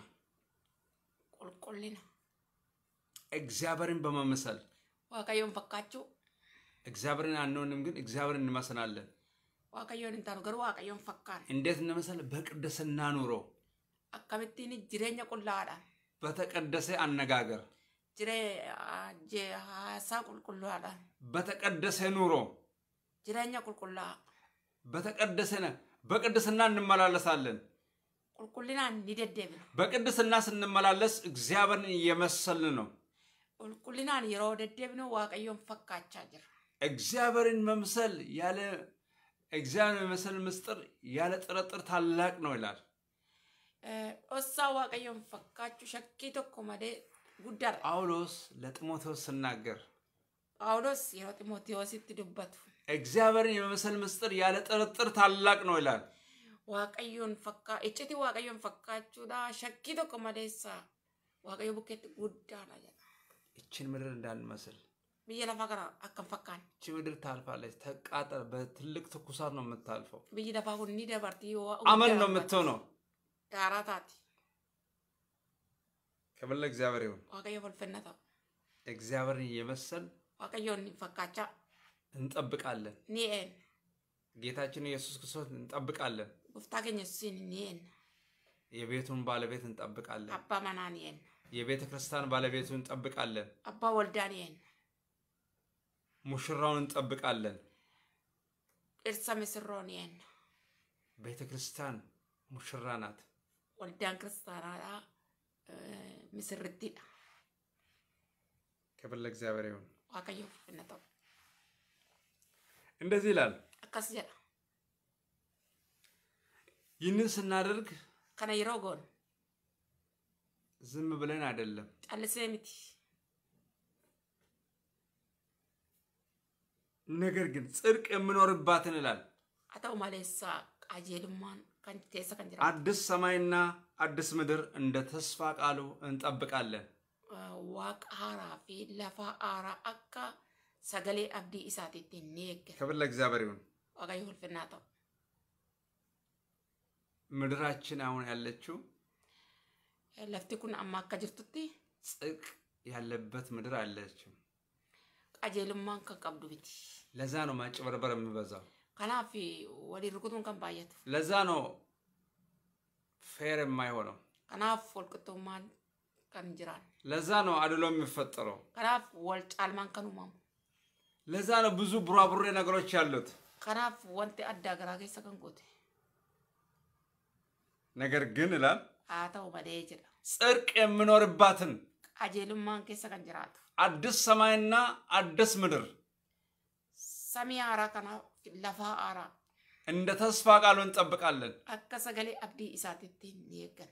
ቁልቁልና እግዚአብሔርን በመመሰል ዋቀዮን ፈካቹ እግዚአብሔርን አንሆንም፣ ግን እግዚአብሔርን እንመስናለን። ዋቀዮን እንታኑ ገሩ ዋቀዮን ፈካን እንዴት እንመሰል? በቅድስና ኑሮ አካምቲን ጅሬኛ ቁላዳ በተቀደሰ አነጋገር ጅሬ ሀሳ ቁልቁላዳ በተቀደሰ ኑሮ ጅሬኛ ቁልቁላ በተቀደሰ በቅድስና እንመላለሳለን። ቁልቁልና እንዲደደብ በቅድስና ስንመላለስ እግዚአብሔርን እየመሰልን ነው። ቁልቁልናን yeroo deddeebinu ዋቀዮን ፈካቻ jira. እግዚአብሔርን መምሰል ያለ እግዚአብሔር መምሰል ምስጢር ያለ ጥርጥር ታላቅ ነው ይላል። ኦሳ ዋቀዮን ፈካቹ ሸኪ ቶኮ መዴ ጉዳር ጳውሎስ ለጢሞቴዎስ ስናገር ጳውሎስ የሮ ጢሞቴዎሲት ዱበቱ እግዚአብሔርን የመመሰል ምስጢር ያለ ጥርጥር ታላቅ ነው ይላል። ዋቀዮን ፈካ እጭቲ ዋቀዮን ፈካቹ ዳ ሸኪ ቶኮ መዴሳ ዋቀዮ ቡኬት ጉዳር እችን ምድር እንዳልመስል ብዬ ለፋገር ገና አከንፈቃን እቺ ምድር ታልፋለች፣ ተቃጠል። በትልቅ ትኩሳት ነው የምታልፈው። ብዬ ለፋ ሁኒ አመል ነው የምትሆነው። ዳራታት ከበለ እግዚአብሔር ይሁን ዋቀየ ፈልፍነታ እግዚአብሔርን እየመሰል ዋቀየውን ፈካቻ እንጠብቃለን። ኒኤን ጌታችን ኢየሱስ ክርስቶስ እንጠብቃለን። ጉፍታ ሲን ኒኤን የቤቱን ባለቤት እንጠብቃለን። አባ ኒኤን የቤተ ክርስቲያን ባለቤቱን እንጠብቃለን። አባ ወልዳንኤል ሙሽራውን እንጠብቃለን። እርሳ ምስሮንየን ቤተ ክርስቲያን ሙሽራ ናት። ወልዳን ክርስቲያና ምስርቲዳ ክብር ለእግዚአብሔር ይሁን። ዋቀዮ ነጠው እንደዚህ ይላል። አካስ ይህንን ስናደርግ ከነይሮ ጎን ዝም ብለን አይደለም ጫለስሚቲ ነገር ግን ጽድቅ የምኖርባትን እላል አታው ማለሳ አጄልማን ከንቴሰ ከንጀራ አዲስ ሰማይና አዲስ ምድር እንደ ተስፋ ቃሉ እንጠብቃለን። ዋቃራ አራ ፊ ለፋ አራ አካ ሰገሌ አብዲ ኢሳቲቲ ኔገ ክብር ለእግዚአብሔር ይሁን። ዋጋ ይሁልፍና ምድራችን አሁን ያለችው Eh, ለፍቴ ኩን አማካ akka ጽቅ ያለበት ምድር አለችም። ቀጀልማን ከቀብዱ qabdu ለዛ ነው ማጭበርበር የሚበዛው። ከናፍ ወዲ ርኩቱን kan baay'atu. ለዛ ነው ፌር የማይሆነው። ከናፍ ወልቅጡማን kan jiraan. ለዛ ነው አድሎ የሚፈጠረው። ከናፍ ወልጫልማን kan uumamu. ለዛ ነው ብዙ ቡራቡሬ ነገሮች ያሉት። ከናፍ ወንቲ አዳ ገራ ነገር ግን ይላል አተው መደጀ ጽርቅ የምኖርባትን ቃጀልማን ኬሰ ከን ጅራቱ አዲስ ሰማይና አዲስ ምድር ሰሚ አራ ከና ለፋ አራ እንደ ተስፋ ቃሉ እንጠብቃለን። አከ ሰገሌ አብዲ ኢሳትቲ ኒየገን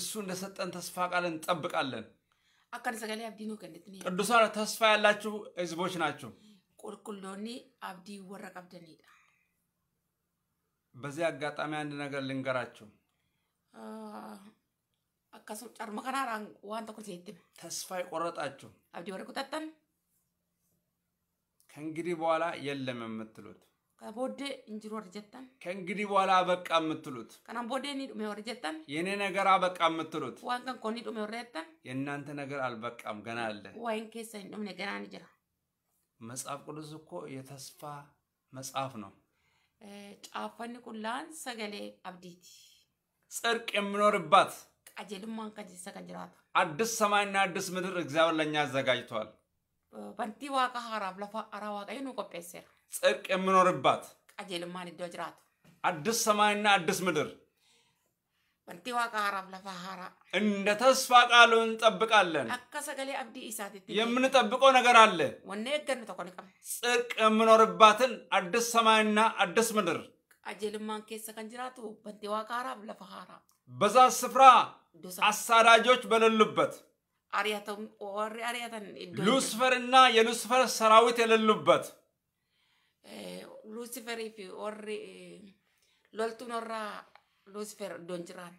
እሱ እንደሰጠን ተስፋ ቃል እንጠብቃለን። አከን ሰገሌ አብዲ ነው ኒየ ቅዱሳን ተስፋ ያላችሁ ህዝቦች ናችሁ። ቁልቁልዶኒ አብዲ ወረ ቀብደኒዳ በዚህ አጋጣሚ አንድ ነገር ልንገራችሁ። akkasuma carma kanaarraan waan tokko sitti ተስፋ የቆረጣችሁ አብዲ ወረ ቁጠጠን ከእንግዲህ በኋላ የለም የምትሉት ከቦዴ እንጅሩ ወርጀጠን ከእንግዲህ በኋላ አበቃ የምትሉት ከናም ቦዴ ኒዱሜ ወርጀጠን የእኔ ነገር አበቃ የምትሉት ዋን ከንኮ ኒዱሜ ወርጀጠን የእናንተ ነገር አልበቃም፣ ገና አለ ዋይን ኬሰ ኒዱምኔ ገና ንጅራ መጽሐፍ ቅዱስ እኮ የተስፋ መጽሐፍ ነው። ጫፈኒ ቁላን ሰገሌ አብዲቲ ጽድቅ የምኖርባት አዲስ ሰማይና አዲስ ምድር እግዚአብሔር ለእኛ አዘጋጅቷል። ባንቲ ዋቃ ለፋ አራ ቆጴሴር ጽድቅ የምኖርባት qajeelummaan iddoo jiraata. Addis ዋቃ ለፋ ሀራ እንደ ተስፋ ቃሉ እንጠብቃለን። አካ ሰገሌ አብዲ የምንጠብቀው ነገር አለ። ወኔ ተቆልቀም ጽድቅ የምኖርባትን አዲስ ሰማይና አዲስ ምድር qajeelummaan keessa kan jiraatu bantee waaqa በዛ ስፍራ አሳዳጆች በሌሉበት ሉሲፈርና የሉሲፈር ሰራዊት የሌሉበት ሉሲፈሪፍ ወሪ ሎልቱን ወራ ዶንጅራን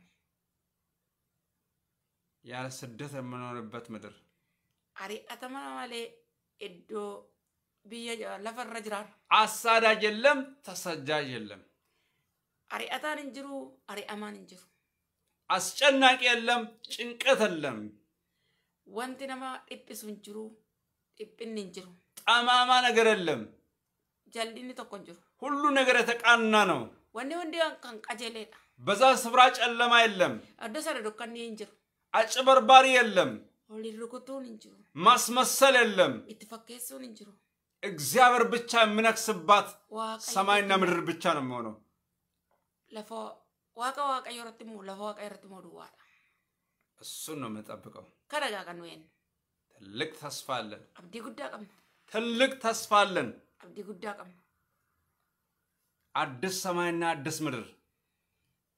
ያለ ስደት የምኖርበት ምድር አሪአተማ እዶ ብየ ለፈረ አሳዳጅ የለም ተሰጃጅ የለም አሪአታን እንጅሩ አሪአማን እንጅሩ አስጨናቂ የለም፣ ጭንቀት የለም። ወንቲ ነማ ዲፕሱ እንጅሩ ዲፕን እንጅሩ ጠማማ ነገር የለም። ጀልዲኒ ቶኮ እንጅሩ ሁሉ ነገር የተቃና ነው። ወኒ ወንዲ ከን ቀጀሌዳ በዛ ስፍራ ጨለማ የለም። አዶ ሰደ ዶከኒ እንጅሩ አጭበርባሪ የለም። ወሊርኩቱን እንጅሩ ማስመሰል የለም። ኢትፈኬሱን እንጅሩ እግዚአብሔር ብቻ የምነክስባት ሰማይና ምድር ብቻ ነው የሚሆነው። lafa waaqa waaqayyo irratti immoo lafa waaqa irratti እሱን ነው የምንጠብቀው። ከነጋ ቀን ትልቅ ተስፋ አለን። አብዲ ጉዳ ትልቅ ተስፋ አለን። አብዲ ጉዳ አዲስ ሰማይና አዲስ ምድር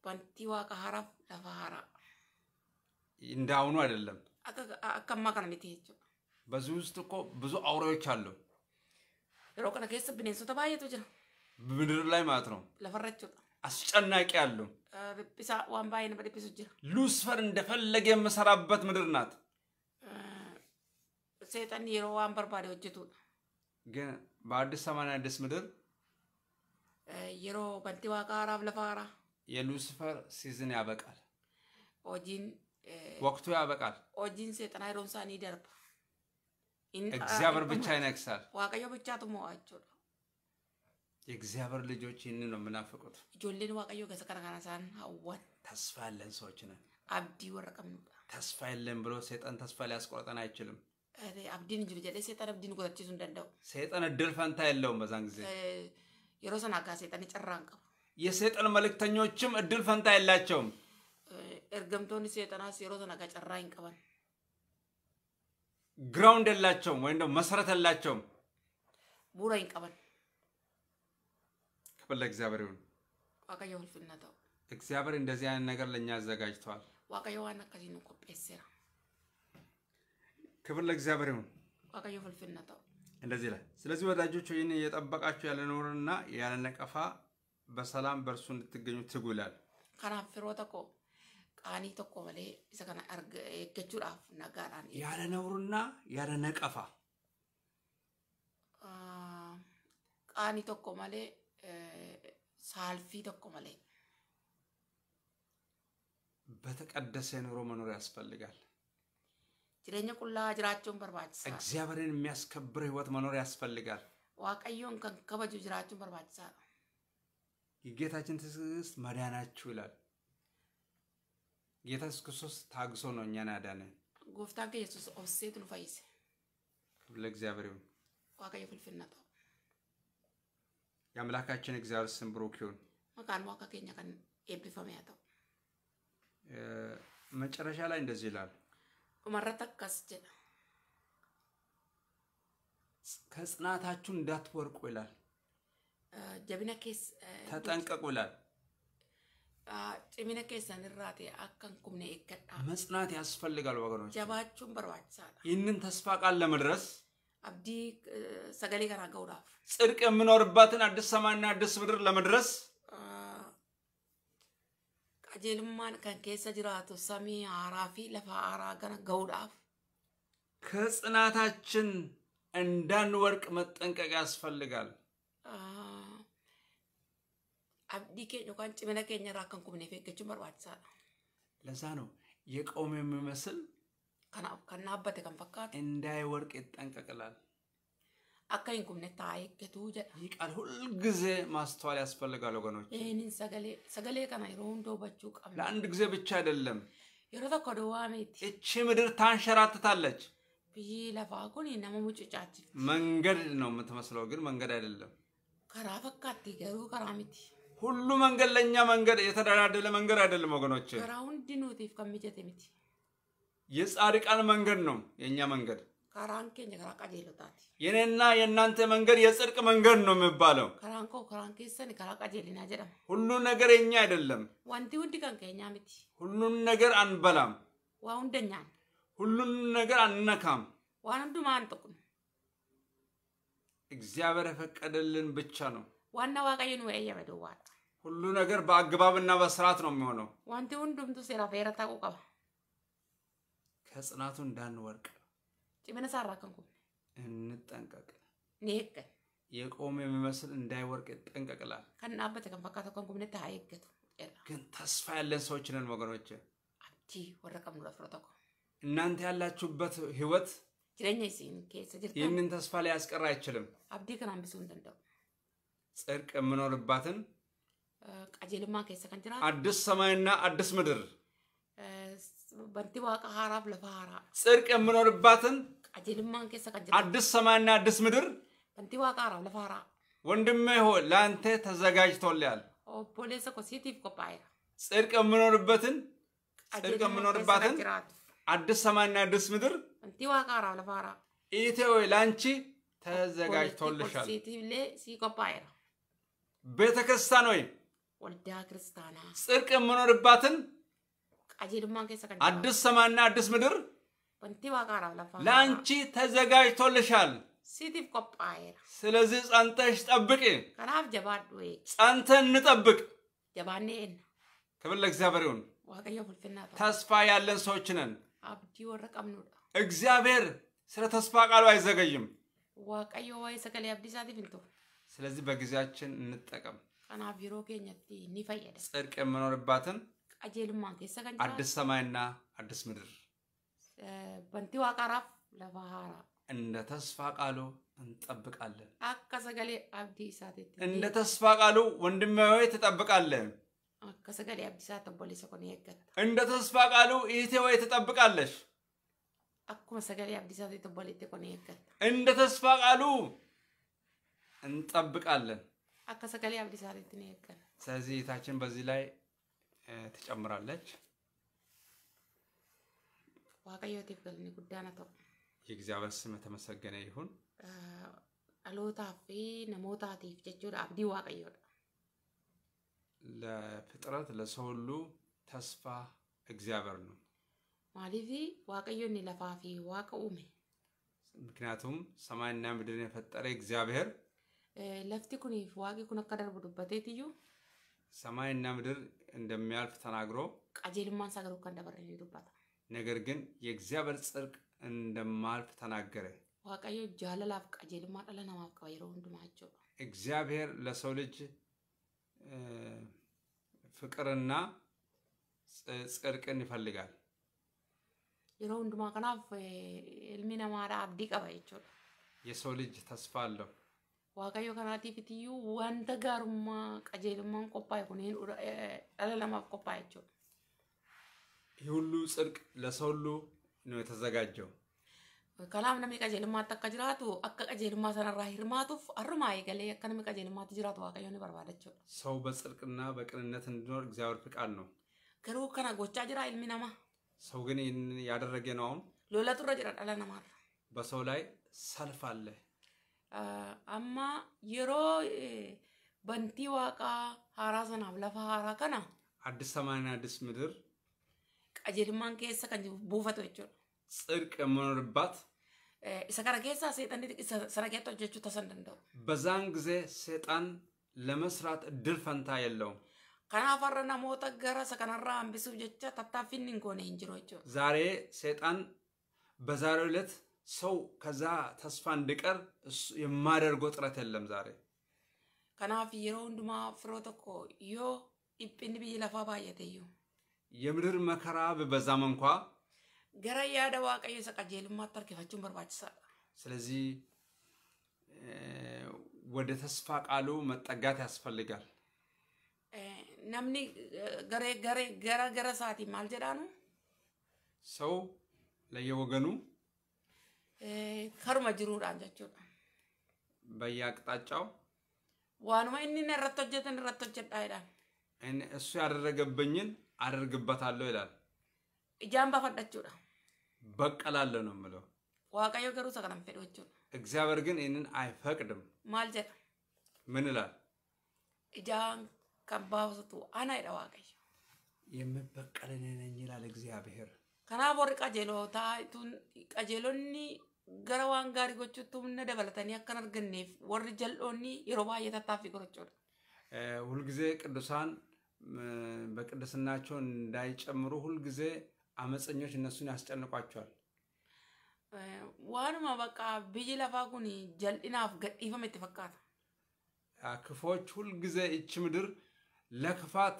ወንቲ ዋቀ ሀራፍ ለፈ ሀራ እንዳሁኑ አይደለም። አከማ ከነ በዚህ ውስጥ እኮ ብዙ አውሬዎች አሉ። የሮ ቀነ ኬሰ ቢኔንሶተ ባየቱ ምድር ላይ ማለት ነው ለፈረችው አስጨናቂ አሉ። ሉስፈር እንደፈለገ የምሰራበት ምድር ናት። ሴጠን የሮ ዋንበር በርባደ ወጀቱ ግን በአዲስ ሰማንያ አዲስ ምድር የሮ በንቲ ዋቃራብ ለፋራ የሉስፈር ሲዝን ያበቃል። ኦጂን ወቅቱ ያበቃል። ኦጂን ሴጠና የሮን ሳኒ ደርባ እግዚአብሔር ብቻ ይነግሳል። ዋቀዮ ብቻ ትሞዋቸው የእግዚአብሔር ልጆች ይህን ነው የምናፈቁት። ጆሌን ዋቀዮ ገሰ ከነካናሳን ተስፋ ያለን ሰዎች ነን። አብዲ ወረቀም ተስፋ የለን ብሎ ሰይጣን ተስፋ ሊያስቆርጠን አይችልም። አብዲን እንጅ ልጀለ ሰይጣን አብዲን ጎተችሱ እንደንደው ሰይጣን እድል ፈንታ የለውም። በዛን ጊዜ የሮሰን አጋ ሰይጣን ጨራን ቀቡ የሰይጣን መልእክተኞችም እድል ፈንታ የላቸውም። እርገምቶን ሰይጣናስ የሮሰን አጋ ጨራ ይንቀበን ግራውንድ የላቸውም ወይም ደግሞ መሰረት የላቸውም። ቡራ ይንቀበን ክብር ለእግዚአብሔር ይሁን። ዋቀየ ወልፍነተው እግዚአብሔር እንደዚህ አይነት ነገር ለእኛ አዘጋጅተዋል። ዋቀየ ዋና ከዚህ ነው ቆጴ ክብር ለእግዚአብሔር ይሁን። ዋቀየ ወልፍነተው እንደዚህ ላይ ስለዚህ ወዳጆች ይህን እየጠበቃችሁ ያለ ኖርና በሰላም በእርሱ እንድትገኙ ትጉ ይላል። ከናፍሮ ቃኒ ተኮ በሌ ዘከና አርገ የገቹ ራፍ ያለ ነውርና ያለ ነቀፋ ቃኒ ተኮ ማለት ሳልፊ tokko በተቀደሰ ኑሮ መኖር ያስፈልጋል። ጅሬኛ ቁላ ጅራቸውን በርባችሳ እግዚአብሔርን የሚያስከብር ህይወት መኖር ያስፈልጋል። ዋቀዮን ከንከበጁ ጅራቸውን በርባችሳ የጌታችን ትዕግስት መዳናችሁ ይላል። ጌታ ኢየሱስ ክርስቶስ ታግሶ ነው እኛን ያዳነን። ጎፍታ ከኢየሱስ ኦሴቱን ፈይስ ለእግዚአብሔር እግዚአብሔር ይሁን። ዋቀዮ ፍልፍልነቷ የአምላካችን እግዚአብሔር ስም ብሩክ ይሁን። መቃን ዋካ ኬኛ ከን ኤብቢፈሜ ያተው መጨረሻ ላይ እንደዚህ ይላል ኡመረት አካስ ጀዳ ከጽናታችሁ እንዳትወርቁ ይላል። ጀቢና ኬስ ተጠንቀቁ ይላል። ጭሚነ ኬሰን ራቴ አካን ኩምኔ ይከዳ መጽናት ያስፈልጋል ወገኖች፣ ጀባችሁን በርባችሳል። ይህንን ተስፋ ቃል ለመድረስ abdii sagalee garaa ga'uudhaaf. Tsirq የምኖርባትን አዲስ ሰማይና አዲስ ምድር ለመድረስ qajeelummaan kan keessa jiraatu samii haaraa fi lafa haaraa gara ga'uudhaaf ከጽናታችን እንዳንወድቅ መጠንቀቅ ያስፈልጋል። አብዲ ኬኝ ዮካን ጭምና ኬኛ ራካን ኩምኔፍ ኤገቹን በርባችሳadha ለዛ ነው የቆመ የሚመስል kan dhaabbate kan እንዳይወርቅ ይጠንቀቅላል። akka hin gubne taayiqqetuu jedha. ሁልጊዜ ማስተዋል ያስፈልጋል ወገኖች። ይህንን ሰገሌ ሰገሌ kana yeroo hunda hubachuu ለአንድ ጊዜ ብቻ አይደለም። yeroo tokko እቺ ምድር ታንሸራትታለች። ብይ ለፋ ኩን ነመ መንገድ ነው የምትመስለው፣ ግን መንገድ አይደለም። ከራ ፈካቲ ገሩ ከራ ሁሉ መንገድ ለእኛ መንገድ የተደላደለ መንገድ አይደለም ወገኖች። ከራ ሁንዲኑቲፍ ከሚጀት ሚቲ የጻድቃን መንገድ ነው የእኛ መንገድ። የኔና የእናንተ መንገድ የጽድቅ መንገድ ነው የሚባለው። ሁሉን ነገር የኛ አይደለም። ሁሉን ነገር አንበላም። ሁሉን ነገር አንነካም። እግዚአብሔር የፈቀደልን ብቻ ነው። ዋና ወይ የበደዋል ሁሉ ነገር በአግባብና በስርዓት ነው የሚሆነው። ዋንቲ ሁንዱምቱ ሴራ ከጽናቱ እንዳንወርቅ መነሳራከንኩ እንጠንቀቅ። ኔቀን የቆመ የሚመስል እንዳይወርቅ ይጠንቀቅላል። ከናበት ከንፈካተ ከንኩ ምነት ሀይገቱ ግን ተስፋ ያለን ሰዎች ነን ወገኖች። አብዲ ወረቀም ለፍሮተኮ እናንተ ያላችሁበት ህይወት ጅረኛ ይሲን ኬሰ ይህንን ተስፋ ላይ ያስቀር አይችልም። አብዲ ከን አንብሱ እንደንደው ጽድቅ የምኖርባትን ቀጀልማ ከሰከንጅራ አዲስ ሰማይና አዲስ ምድር Banti waaqa የምኖርባትን አዲስ ሰማይና አዲስ ምድር ወንድሜ ሆይ ለአንተ ጽድቅ የምኖርበትን ጽድቅ የምኖርባትን አዲስ ሰማይና አዲስ ምድር ለአንቺ ተዘጋጅቶልሻል። ቤተ ክርስቲያን ወይ ወልዳ ክርስቲያና ጽድቅ የምኖርባትን አዲስ ሰማይና አዲስ ምድር ለአንቺ ተዘጋጅቶልሻል። ስለዚህ ጸንተሽ ጠብቂ። ጸንተ እንጠብቅ። ክብር ለእግዚአብሔር ይሁን። ተስፋ ያለን ሰዎች ነን። እግዚአብሔር ስለ ተስፋ ቃሉ አይዘገይም። ስለዚህ በጊዜያችን እንጠቀም። ጽድቅ የምኖርባትን qajeelummaan keessa kan jiraatu. Addis samaayinaa addis midir. Banti waaqaaraaf lafa haaraa. እንደ ተስፋ ቃሉ እንጠብቃለን። አካ አብዲ ኢሳቴት እንደ ተስፋ ቃሉ ወንድሜ ሆይ ትጠብቃለን። አብዲ ኢሳት ኦቦሌሰ ኮን የገታ እንደ ተስፋ ቃሉ እህቴ ወይ ትጠብቃለሽ። አኩመ አብዲ ኢሳቴት ኦቦሌቴ ኮን የገታ እንደ ተስፋ ቃሉ እንጠብቃለን። አካ አብዲ ኢሳቴት ነው የገታ ስለዚህ እህታችን በዚህ ላይ ትጨምራለች። ዋቀዮት ይፍቀልኒ ጉዳና ተው የእግዚአብሔር ስም የተመሰገነ ይሁን። አሎታ ፊ ነሞታ ቲፍ አብዲ ዋቀዮዳ ለፍጥረት ለሰው ተስፋ እግዚአብሔር ነው። ማሊቪ ዋቀዮኒ ለፋፊ ዋቀ ምክንያቱም ሰማይና ምድርን የፈጠረ እግዚአብሔር ለፍቲ ኩኒፍ ዋቂ ኩነ ሰማይና ምድር እንደሚያልፍ ተናግሮ ቀጀልማን ሳገሩ ከንደበረ ሄዱባት ነገር ግን የእግዚአብሔር ጽድቅ እንደማልፍ ተናገረ። ዋቀዮ ጃለላፍ ቀጀል ደለ ነማፍ ቀበይሮ ወንድማቸው እግዚአብሔር ለሰው ልጅ ፍቅርና ጽድቅን ይፈልጋል። የሮ ወንድማ ከናፍ ኤልሚ ነማዳ አብዲ ቀባ የሰው ልጅ ተስፋ አለው። Waaqayyo kanaatiifitiyyuu wanta gaarummaa qajeelummaan qophaa'e kun dhala namaaf qophaa'e jechuudha. ይህ ሁሉ ጽድቅ ለሰው ሁሉ ነው የተዘጋጀው። kanaaf namni qajeelummaatti akka jiraatu akka qajeelummaa sanarraa hirmaatuuf harrumaa eegalee akka namni qajeelummaatti jiraatu waaqayyoon barbaada jechuudha. ሰው በጽድቅና በቅንነት እንዲኖር እግዚአብሔር ፍቃድ ነው። garuu kana gochaa jira ilmi namaa. ሰው ግን ይህንን ያደረገ ነው አሁን ሎላ ጡረ jira dhala namaarra በሰው ላይ ሰልፍ amma yeroo bantii waaqaa haaraa sanaaf lafa haaraa kana. Addis samaan addis midir. Qajeelummaan keessa kan buufatu jechuudha. Tsirqi monorbat. Isa kana keessa seexanni sana keessa hojjechuu tasan danda'u. Bazaan ጊዜ seexan ለመስራት እድል ፈንታ የለውም። gara አረ ናሞተ ገረሰ ከነራ አንብሱፍ ጀቻ ታታፊን እንኮነ እንጅሮ ዛሬ ሰይጣን በዛሬው ዕለት ሰው ከዛ ተስፋ እንድቀር የማደርገው ጥረት የለም ዛሬ። ከናፍ የሮው ሁንዱማ ፍሮ ዮ ዲጵን ብይ ለፋ ባየተዩ የምድር መከራ ብበዛም እንኳ ገረ ያደ ዋቀዮ ሰ ቀጀልማ ተርኪፋችሁን በርባችሳል። ስለዚህ ወደ ተስፋ ቃሉ መጠጋት ያስፈልጋል። namni garee ገረ gara gara isaatiin maal jedhaanu? Sau layya waganuu. karuma jiruudhaan jechuudha. Bayyaa qixaaccaw. Waanuma inni inni irratti hojjetan irratti hojjedhaa jedhaan. Inni እሱ ያደረገብኝን አደርግበታለሁ ይላል። ijaan baafadhachuudha. በቀላለሁ ነው የምለው። waaqayyo garuu isa kana hin fedhu jechuudha. እግዚአብሔር ግን ይህንን አይፈቅድም። ማል jedha? ምን ይላል? ijaan kan baafatu ana jedha waaqayyo. የምበቀል እኔ ነኝ ይላል እግዚአብሔር። kanaaf warri qajeelotaa qajeelonni gara waan gaarii gochuutti humna dabalatanii akkan arganneef warri jal'oonni yeroo baay'ee tattaaffii gorachuudha. ሁልጊዜ ቅዱሳን በቅድስናቸው እንዳይጨምሩ ሁልጊዜ አመፀኞች እነሱን ያስጨንቋቸዋል። ዋንማ በቃ ብይ ለፋ ኩን ጀልኢናፍ ገዲፈም እቲ ፈካታ ክፎች ሁልጊዜ ይቺ ምድር ለክፋት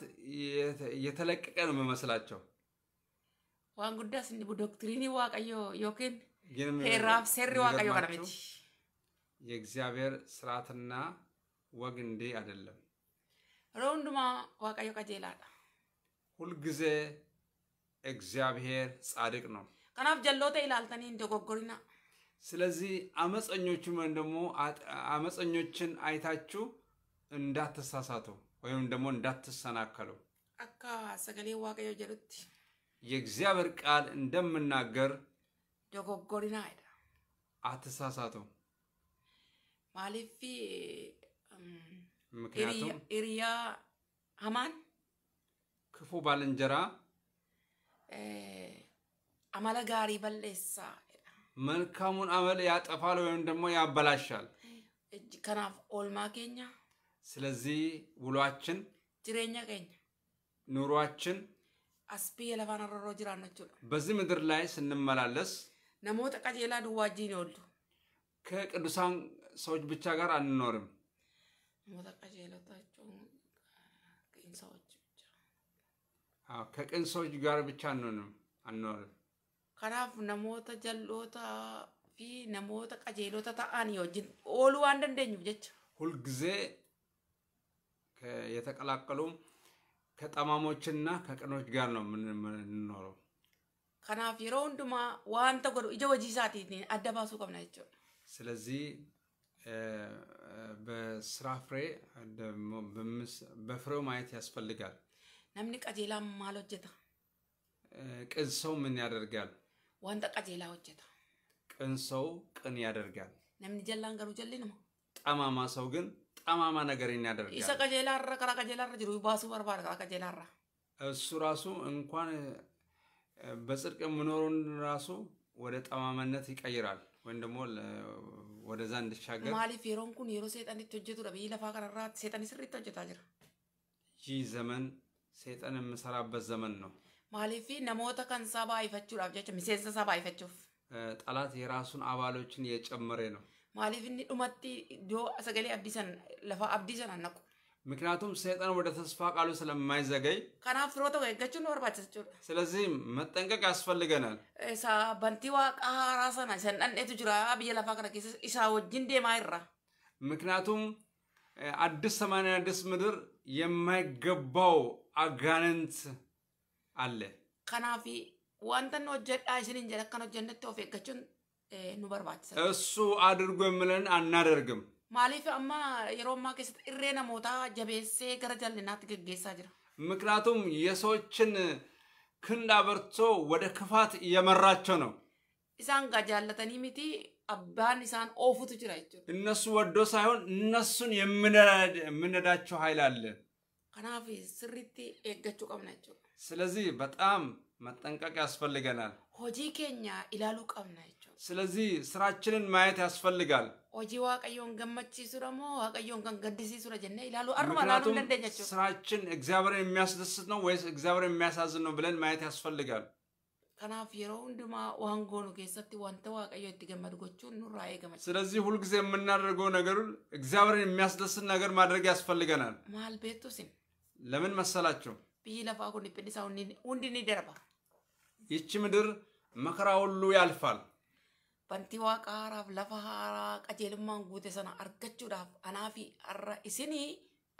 የተለቀቀ ነው መመስላቸው ዋን ጉዳስ ዶክትሪኒ ዋቀዮ ዮኬን ምዕራፍ ሰሪዋ ቀዮ ቀረበች። የእግዚአብሔር ስርዓትና ወግ እንዴ አይደለም ሁልጊዜ እግዚአብሔር ጻድቅ ነው። ከናፍ ጀሎተ እንደጎጎሪና ስለዚህ አመፀኞቹ ወይም ደግሞ አመፀኞችን አይታችሁ እንዳትሳሳቱ ወይም ደግሞ እንዳትሰናከሉ አካ ሰገሌ ዋቀዮ የእግዚአብሔር ቃል እንደምናገር dogoggorina jedha አትሳሳቱ ማለፊ ምክንያቱም ኢሪያ ሀማን ክፉ ባልንጀራ አመለ ያጠፋል ወይም ያበላሻል። ከናፍ በዚህ ምድር ላይ ስንመላለስ namoota qajeelaa duwwaa wajjin oollu ከቅዱሳን ሰዎች ብቻ ጋር አንኖርም። namoota qajeelotaachuu qiin ሰዎች ብቻ አዎ ከቅን ሰዎች ጋር ብቻ አንሆንም አንኖርም። kanaaf namoota jal'ootaa fi namoota qajeelota ta'anii wajjin ooluu waan dandeenyuuf jecha ሁልጊዜ የተቀላቀሉ ከጠማሞችና ከቅኖች ጋር ነው የምንኖረው። Kanaaf yeroo hundumaa waanta godhu ija hojii isaatiin adda baasuu qabna jechuudha. ስለዚህ besiraa firee በፍሬው maayitii ያስፈልጋል። namni qajeelaa maal hojjeta? Qinsoo min yaadargaal. wanta qajeelaa hojjeta. Qinsoo qin yaadargaal. namni jallaan garuu jallinuma. ጠማማ ሰው ግን ጠማማ ነገርን yaadargaal. isa qajeelaa irra karaa qajeelaa irra jiru baasuu barbaada karaa qajeelaa irra. Suuraa suu inkwaan. በጽድቅ የምኖሩን ራሱ ወደ ጠማማነት ይቀይራል ወይም ደግሞ ወደዛ እንድሻገር ማሊፍ የሮን ኩን የሮ ሴጠን ተጀቱ hojjetu biyyi ቀረራ ሴጠን ስር ተጀታ ጅር ይ ዘመን ሴጠን የምሰራበት ዘመን ነው ማሊፊ ነሞተ ከን ሰባ ይፈችሁላፍ ጀቸ ሚሴንሰ ሰባ ይፈችሁፍ ጠላት የራሱን አባሎችን የጨመረ ነው ማሊፍ ዱመቲ ዶ ሰገሌ አብዲሰን ለፋ አብዲሰን አነቁ ምክንያቱም ሰይጣን ወደ ተስፋ ቃሉ ስለማይዘገይ ከናፍ ሮተ ወገቹ ነው ስለዚህ መጠንቀቅ ያስፈልገናል። እሳ በንቲ ዋቃ ራሰና ሰንዳን ኤቱ ጅራ ብየ ለፋ ከነ ኬሰ ኢሳ ወጅን ዴማ ይራ ምክንያቱም eh, አዲስ ሰማይና አዲስ ምድር የማይገባው አጋንንት አለ። ከናፊ ዋንተን ወጀዳ ይስን እንጀ ለከን ወጀነት ኦፍ ወገቹን ኑ እሱ አድርጎ የምለን አናደርግም። Maaliif amma yeroo ammaa keessatti irree namootaa jabeessee gara jal'inaatti gaggeessaa jira? ምክንያቱም የሰዎችን ክንድ አበርቶ ወደ ክፋት እየመራቸው ነው። ኢሳን ጋ ጃለተኒ ሚቲ አባን ኢሳን ኦፉቱ ጅራ እነሱ ወዶ ሳይሆን እነሱን የምንዳቸው ኃይል አለ። ከናፊ ስሪቲ ኤገቹ ቀብናቸው። ስለዚህ በጣም መጠንቀቅ ያስፈልገናል። ሆጂ ኬኛ ኢላሉ ቀብናቸው ስለዚህ ስራችንን ማየት ያስፈልጋል። ሆጂ ዋቀዮን ገመቺሱ ደግሞ ዋቀዮን ከን ገድሲሱ ይላሉ። ስራችን እግዚአብሔር የሚያስደስት ነው ወይስ እግዚአብሔር የሚያሳዝን ነው ብለን ማየት ያስፈልጋል። ከናፍ የሮ እንድማ ዋንጎኑ ኬሰት ዋንተ ዋቀዮ እት ጎቹ ኑራ የገመች ስለዚህ ሁልጊዜ የምናደርገው ነገር እግዚአብሔርን የሚያስደስት ነገር ማድረግ ያስፈልገናል። ማል ቤቱ ሲን ለምን መሰላቸው ብይ ለፋ ሁንድንሳ ሁንድን ይቺ ምድር መከራ ሁሉ ያልፋል። wanti waaqa haaraaf lafa haaraa qajeelummaan guute sana argachuudhaaf anaa fi har'a isinii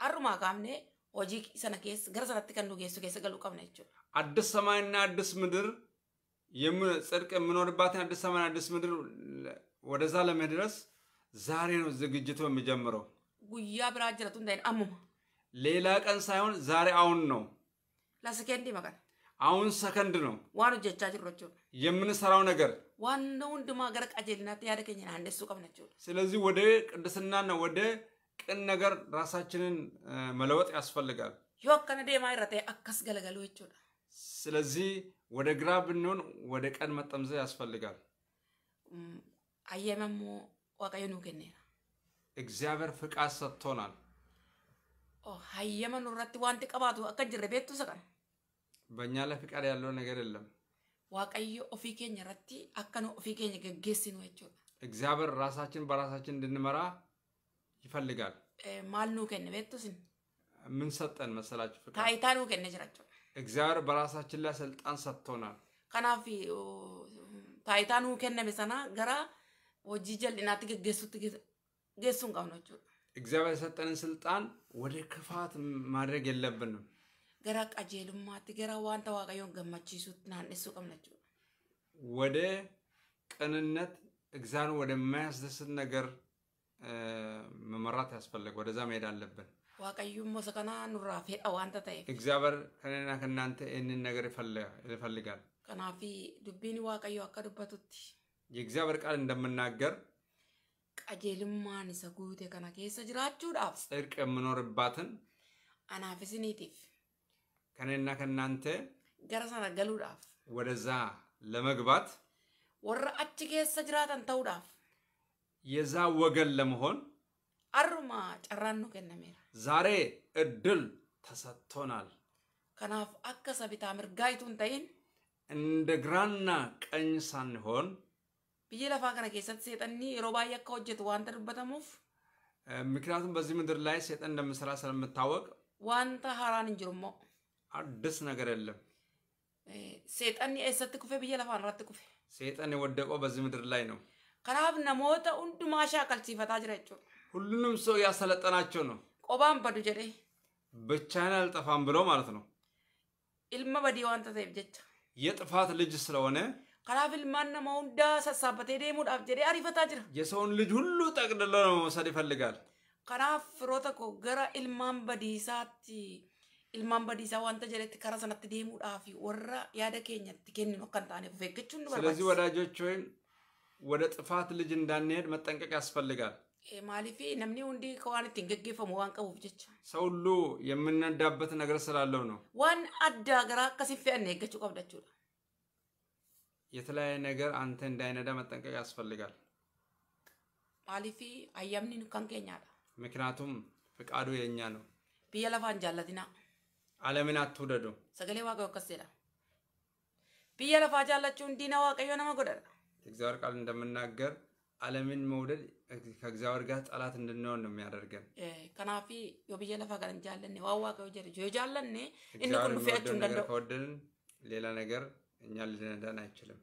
har'umaa kaafne hojii sana keessa gara sanatti kan nu geessu keessa galuu qabna jechuudha. Addis addis addis midir samaayina addis midir ጽድቅ የምኖርባትን አዲስ ሰማይና አዲስ ምድር ወደዛ ለመድረስ ዛሬ ነው ዝግጅቱ የሚጀምረው። ጉያ ብራ ጅረቱ እንዳይን አሙማ ሌላ ቀን ሳይሆን ዛሬ አሁን ነው። kan. መቀን sakandi ሰከንድ Waan hojjechaa jirru jechuudha. የምንሰራው ነገር ዋናውን ድማ ገረ ቀጀልናት ያደገኝን አንደሱ ቀብነችው። ስለዚህ ወደ ቅድስናና ወደ ቅን ነገር ራሳችንን መለወጥ ያስፈልጋል። ዮከነ ዴማ ይረተ አከስ ገለገሉ ይችላል። ስለዚህ ወደ ግራ ብንሆን ወደ ቀን መጠምዘ ያስፈልጋል። አየመሞ ዋቀየኑ ገኔና እግዚአብሔር ፍቃድ ሰጥቶናል። አየመኑ ረት ዋንቲ ቀባቱ አከጅረ ቤቱ ሰቀን በእኛ ላይ ፍቃድ ያለው ነገር የለም። waaqayyo ofii keenya irratti akka nu ofii keenya jechuudha. እግዚአብሔር ራሳችን በራሳችን እንድንመራ ይፈልጋል። ማል ከነ ቤቱስን ምን ሰጠን መሰላችሁ? ፍቃድ ታይታ ከነ ጅራችሁ እግዚአብሔር በራሳችን ላይ ስልጣን ሰጥቶናል። ከናፊ ታይታ ከነ ሰና ገራ ወጂ ጀልናት ገገሱት ገሱን ቀብናችሁ እግዚአብሔር የሰጠንን ስልጣን ወደ ክፋት ማድረግ የለብንም። gara qajeelummaatti gara wanta waaqayyoon gammachiisuutti naannessuu qabna jechuudha. ወደ ቅንነት እግዚአብሔርን ወደማያስደስት ነገር መመራት ያስፈልግ ወደዛ መሄድ አለብን። ዋቀዩሞ ሰከና ኑራ ፌዳ ዋንተ ተይ እግዚአብሔር ከኔና ከእናንተ ይህንን ነገር ይፈልጋል። ከናፊ ዱቢን ዋቀዩ አካ የእግዚአብሔር ቃል እንደምናገር ቀጀልማን ሰጉቴ ከና ኬሰ ጅራችሁዳፍ ጽድቅ የምኖርባትን አናፍስኒቲፍ ከእኔና ከእናንተ ጋር ገሉዳፍ ወደዛ ለመግባት ወረ አች ኬሰ ጅራታን ተውዳፍ የዛ ወገን ለመሆን አርማ ጨራኑ ከነሜራ ዛሬ እድል ተሰጥቶናል። ከናፍ አከ ሰቢታ ምርጋይቱን ተይን እንደ ግራና ቀኝ ሳንሆን ብዬ ለፋ ከነ ከሰት ሴጠኒ የሮ ባየ አከ ሆጀቱ ዋንተ ዱበተሙፍ ምክንያቱም በዚህ ምድር ላይ ሴጠን እንደምሰራ ስለምታወቅ ዋንተ ሀራን እንጅሩሞ አዲስ ነገር የለም። ሴጣን ኤሰት ኩፌ ብዬ ለፋ ራት ኩፌ ሴጣን የወደቀው በዚህ ምድር ላይ ነው። ከናብ ነሞተ ማሻ ሻቀልሲፈታ ሲፈታ ጀchuudha። ሁሉንም ሰው ያሰለጠናቸው ነው። ቆባን በዱ ጀሬ ብቻዬን አልጠፋም ብሎ ማለት ነው። ኢልመ በዲ ዋንተ ተይፍ የጥፋት ልጅ ስለሆነ ከናፍ ኢልማን ነማ ሁንዳ ሰሳበቴ ዴሙዳፍ ጀዴ አሪፈታ ጅራ የሰውን ልጅ ሁሉ ጠቅልሎ ለመውሰድ ይፈልጋል። ከናፍ ሮተኮ ገራ ኢልማን በዲሳቲ ilmaan badiisaa wanta jedhetti karaa sanatti deemuudhaaf warra yaada keenyatti kenninu akka hin taaneef of eeggachuun nu barbaachisa. ስለዚህ ወዳጆች ወይም ወደ ጥፋት ልጅ እንዳንሄድ መጠንቀቅ ያስፈልጋል። ማሊፊ ነምኒ ሁንዲ ከዋን ኢትቲን ገጌፈሙ ዋን ቀቡፍ ጀቻ ሰው ሁሉ የምንነዳበት ነገር ስላለው ነው። ዋን አዳ ገራ አካሲ ፌአነ ኤገቹ ቀብዳችሁዳ የተለያየ ነገር አንተ እንዳይነዳ መጠንቀቅ ያስፈልጋል። ማሊፊ አያምኒን ካንኬኛዳ ምክንያቱም ፍቃዱ የኛ ነው። ብየ ለፋ እንጃለቲና ዓለምን አትውደዱ። Sagalee Waaqayyoo akkas jedha. Biyya lafaa jaallachuun diina Waaqayyoo nama እግዚአብሔር ቃል እንደምናገር ዓለምን መውደድ ከእግዚአብሔር ጋር ጠላት እንድንሆን ነው የሚያደርገን። ከናፊ የብየ ለፋ ጋር እንጃለን ዋዋቀ ጀር ጆጃለን እንቁን ፊያችሁ እንዳለው ከወደድን ሌላ ነገር እኛ ሊነዳን አይችልም።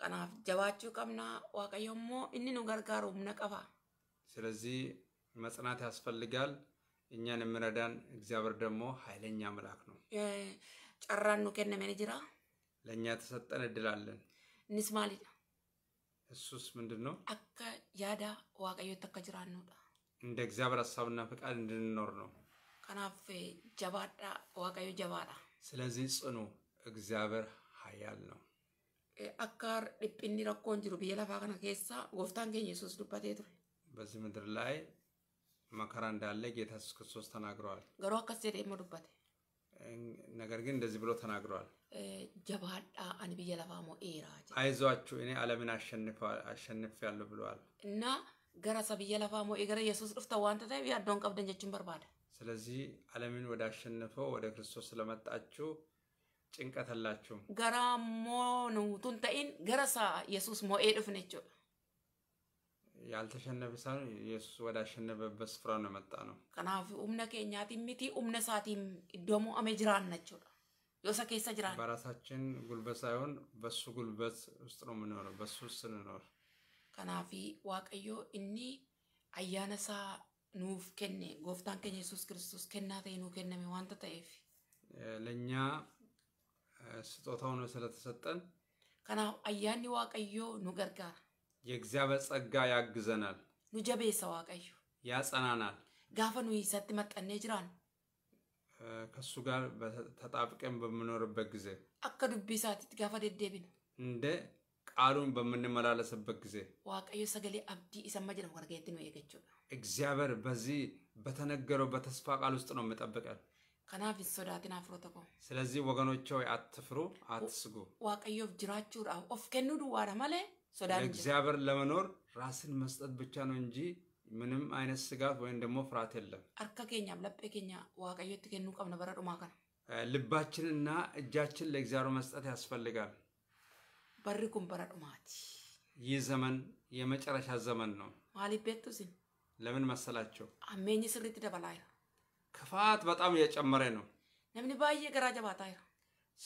ከናፍ ጀባችሁ ቀምና ዋቀየሞ እኒ ገርጋሩ ነቀፋ ስለዚህ መጽናት ያስፈልጋል። እኛን የምረዳን እግዚአብሔር ደግሞ ኃይለኛ መልአክ ነው። ጨራን ኑ መንጅራ ለእኛ ተሰጠን እድል አለን። እንስ እሱስ ምንድን ነው? አከ ያዳ ዋቀዮ ተከጅራ ነው እንደ እግዚአብሔር ሀሳብና ፍቃድ እንድንኖር ነው። ከናፍ ጀባዳ ዋቀዮ ጀባዳ። ስለዚህ ጽኑ፣ እግዚአብሔር ኃያል ነው። አካር ዲፕኒ ረኮን ጅሩ ብዬ ከነ ኬሳ ጎፍታን ገኝ ኢየሱስ ዱባቴ ቱሬ በዚህ ምድር ላይ መከራ እንዳለ ጌታ ኢየሱስ ክርስቶስ ተናግረዋል። ገሮ አካስ ጀደ መዱበት ነገር ግን እንደዚህ ብሎ ተናግረዋል። ጀባዳ አን ብየ ለፋ ሞኤራ አይዟችሁ እኔ ዓለምን አሸንፌያለሁ ብለዋል እና ገረሰ ብየ ለፋ ገረ ኢየሱስ ዱፍተ ዋንተ ታ ያዶን ቀብደን ጀችን በርባደ ስለዚህ ዓለምን ወደ አሸንፎ ወደ ክርስቶስ ስለመጣችሁ ጭንቀት አላችሁም። ገራሞ ነው ቱን ተኢን ገረሳ ኢየሱስ ሞኤ ዱፍነችው ያልተሸነፈ ሳይሆን ኢየሱስ አሸነፈበት ስፍራ ነው የመጣ ነው። ከናፍ እምነ ከኛ ሚቲ እምነ ሳቲም ደሞ አሜ ጅራን ነችው ዮሰ ኬሰ ጅራን በራሳችን ጉልበት ሳይሆን በሱ ጉልበት ውስጥ ነው የምንኖረው፣ በሱ ስንኖር። ከናፊ ዋቀዮ እኒ አያነሳ ኑፍ ከኔ ጎፍታን ከኝ ኢየሱስ ክርስቶስ ከናተ ኑ ከነሜ ዋንተ ተኤፍ ለእኛ ስጦታ ሆኖ ስለተሰጠን ከና አያኒ ዋቀዮ ኑ ገርጋር የእግዚአብሔር ጸጋ ያግዘናል። ኑ ጀቤሰ ዋቀዩ ያጸናናል። ጋፈ ኑ ይሰት መጠኔ ጅራን ከእሱ ጋር ተጣብቀን በምኖርበት ጊዜ አከ ዱቢ ሳቲት ጋፈ ደደብን እንደ ቃሉን በምንመላለስበት ጊዜ ዋቀዩ ሰገሌ አብዲ ኢሰማ ጅራ ወርጌት ነው የገቹ እግዚአብሔር በዚህ በተነገረው በተስፋ ቃል ውስጥ ነው የምጠብቀን። ከናፍ ሶዳትን አፍሮተኮ ስለዚህ ወገኖች አትፍሩ፣ አትስጉ። ዋቀዮፍ ጅራችሁ ኦፍ ከኑዱ ዋራ ማለት ለእግዚአብሔር ለመኖር ራስን መስጠት ብቻ ነው እንጂ ምንም አይነት ስጋት ወይም ደግሞ ፍርሃት የለም። አርካ ኬኛም ለጴ ኬኛ ዋቀዮት ኬኑ ቀብነ በረዱማ ከነ ልባችንና እጃችን ለእግዚአብሔር መስጠት ያስፈልጋል። በሪኩም በረዱማት ይህ ዘመን የመጨረሻ ዘመን ነው። ማሊቤቱ ሲን ለምን መሰላቸው? አሜኝ ስሪት ደበላይ ክፋት በጣም እየጨመረ ነው። ነምን ባየ ገራ ጀባታ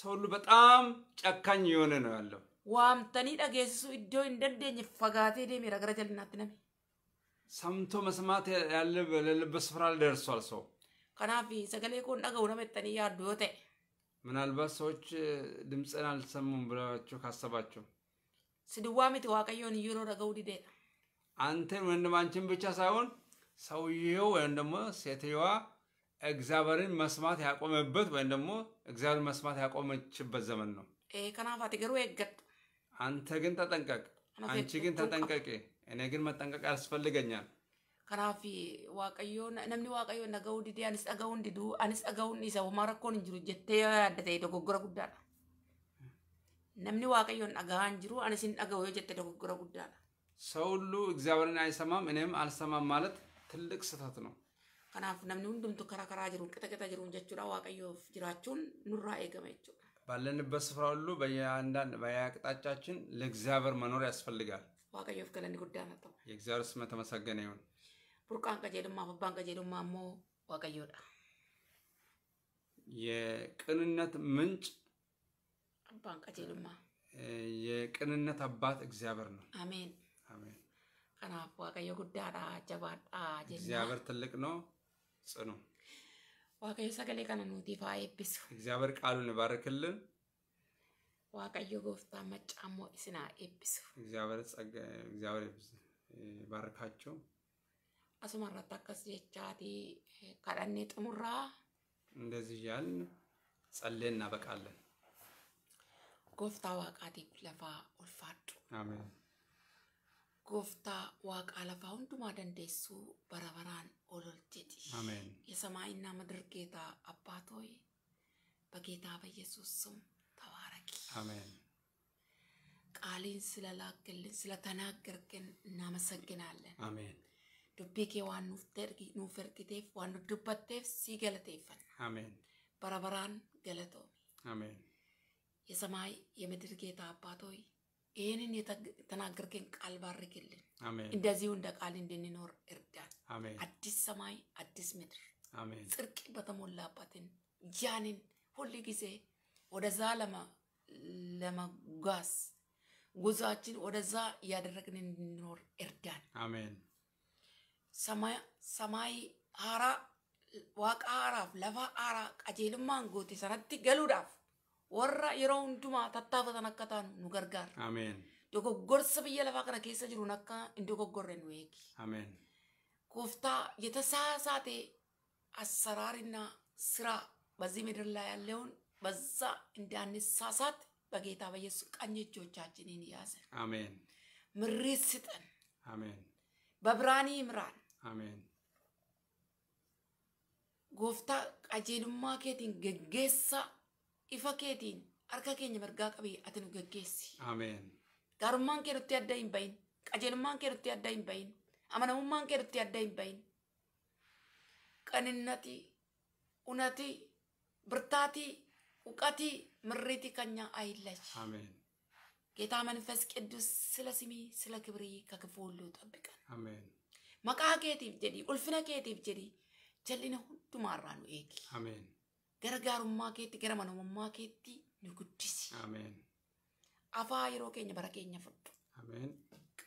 ሰው ሁሉ በጣም ጨካኝ የሆነ ነው ያለው waamtanii dhageessisuu iddoo hin dandeenye fagaatee deemeera gara jalinaatti nami. ሰምቶ መስማት ያለበት ስፍራ ላይ ደርሷል ሰው። ከናፊ ሰገሌ ኩን dhaga'u namettanii yaaddu yoo ta'e ምናልባት ሰዎች ድምፅን አልሰሙም ብላችሁ ካሰባችሁ ስድዋ ምት waaqayዮን ዩሮ dhaga'u ዲዴ አንተን ወንድም አንቺን ብቻ ሳይሆን ሰውየው ወይም ደግሞ ሴትየዋ እግዚአብሔርን መስማት ያቆመበት ወይም ደግሞ እግዚአብሔር መስማት ያቆመችበት ዘመን ነው። ከናፍ አትገሩ የገጡ አንተ ግን ተጠንቀቅ፣ አንቺ ግን ተጠንቀቂ። እኔ ግን መጠንቀቅ ያስፈልገኛል። ከናፊ ዋቀዮ ነምኒ ዋቀዮ ነገው ዲዲ አንስጠገው እንዲዱ አንስጠገው አንስ ማረኮን እንጅሩ ጀቴ ያደተ ዶጎጎረ ጉዳላ ነምኒ ዋቀዮ አጋን እንጅሩ አንስን አገው ጀቴ ዶጎጎረ ጉዳላ ሰው ሁሉ እግዚአብሔርን አይሰማም እኔም አልሰማም ማለት ትልቅ ስህተት ነው። ከናፍ ነምኒ ሁንዱምቱ ከራከራ ጅሩን ቅጠቅጠ ጅሩን ጀቹዳ ዋቀዮ ጅራችሁን ኑራ ኤገመ ባለንበት ስፍራ ሁሉ በየአንዳንድ በየአቅጣጫችን ለእግዚአብሔር መኖር ያስፈልጋል። waaqayyoof galanni guddaan haa ta'u. የእግዚአብሔር ስም የተመሰገነ ይሁን። burqaan qajeelummaaf abbaan qajeelummaa immoo waaqayyoodha. የቅንነት ምንጭ አባን ቀጀልማ የቅንነት አባት እግዚአብሔር ነው። አሜን አሜን። ከናፍ ዋቀዮ ጉዳዳ ጀባዳ እግዚአብሔር ትልቅ ነው፣ ጽኑ ዋቀዮ ሰገሌ ከነ ኑቲ ፋ ኤቢሱ እግዚአብሔር ቃሉን ይባርክልን። ዋቀዮ ጎፍታ መጫሞ ስና ኤቢሱ እግዚአብሔር ጸገ እግዚአብሔር ይባርካቸው። አሱማራ ታከስ ጀቻቲ ካዳኔ ጥሙራ እንደዚህ ያል ጸልየን እናበቃለን። ጎፍታ ዋቃቲ ለፋ ኡልፋጡ አሜን። ጎፍታ ዋቃ ለፋ ሁንዱማ ደንዴሱ በረበራን ኦሎልቴቲ የሰማይና ምድር ጌታ አባት ሆይ በጌታ በኢየሱስ ስም ተባረኪ። አሜን። ቃልን ስለላክልን ስለተናገርክን እናመሰግናለን። አሜን። ዱቤኬ ዋን ኑፍ እርግቴፍ ዋን ዱበቴፍ ሲገለቴፈን አሜን። በረበራን ገለቶሚ አሜን። የሰማይ የምድር ጌታ አባት ሆይ ይህንን የተናገርከን ቃል ባርክልን። እንደዚሁ እንደ ቃል እንድንኖር እርዳን። አዲስ ሰማይ፣ አዲስ ምድር ጽድቅ በተሞላባትን ያንን ሁል ጊዜ ወደዛ ለመጓዝ ጉዟችን ወደዛ እያደረግን እንድንኖር እርዳን። አሜን። ሰማይ ሀራ ዋቃ ሀራፍ ለፋ ሀራ ቀጀልማን ጎቴ ሰነት ገሉዳፍ warra yeroo hundumaa tattaafatan akka taan nu gargaara. Ameen. Dogoggorsa biyya lafaa kana keessa jiruun akka hin dogoggorre nu eegi. Ameen. Kooftaa የተሳሳተ አሰራርና ስራ በዚህ ምድር ላይ ያለውን በዛ bageetaa bayyeessu በኢየሱስ ቀኝ እጆቻችንን hin አሜን። Ameen. ስጠን። Ameen. Babiraanii miraan. Ameen. Gooftaa qajeelummaa keetiin geggeessaa ifa keetiin harka keenya mirgaa qabee ati nu geggeessi. Ameen. Gaarummaan kee nutti adda hin bahin. Qajeelummaan kee nutti adda hin bahin. Amanamummaan kee nutti adda hin bahin. Qaninnati, unati, birtaati, uqati, mirriiti kan nyaa ayillachi. Ameen. Geetaa manifest qeddus sila simii sila kibirii ka kifuulluu xabbiqan. Ameen. Maqaa keetiif jedhi ulfina keetiif jedhi jallina hundumaarraa nu eegi. Ameen. gara gaarummaa keetti gara manummaa keetti nu guddisi. Afaa yeroo keenya bara keenya fudhu.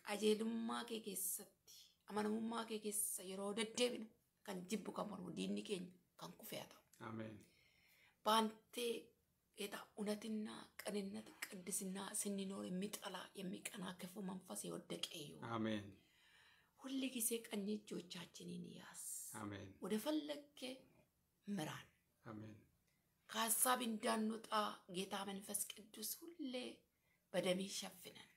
Qajeelummaa kee keessatti amanamummaa kee keessa yeroo deddeebinu kan jibbu kan mormu diinni keenya kan kufee ta'u. Baantee ጌታ እውነትና ቅንነት ቅድስና ስንኖር የሚጠላ የሚቀናከፉ መንፈስ የወደቀ እዩ። አሜን። ሁል ጊዜ ቀኝ እጆቻችንን ያዝ፣ ወደ ፈለግከ ምራን። Gaasaa bindaan nuuxaa geetaaman fasqedduus fuullee badanii shaffinan.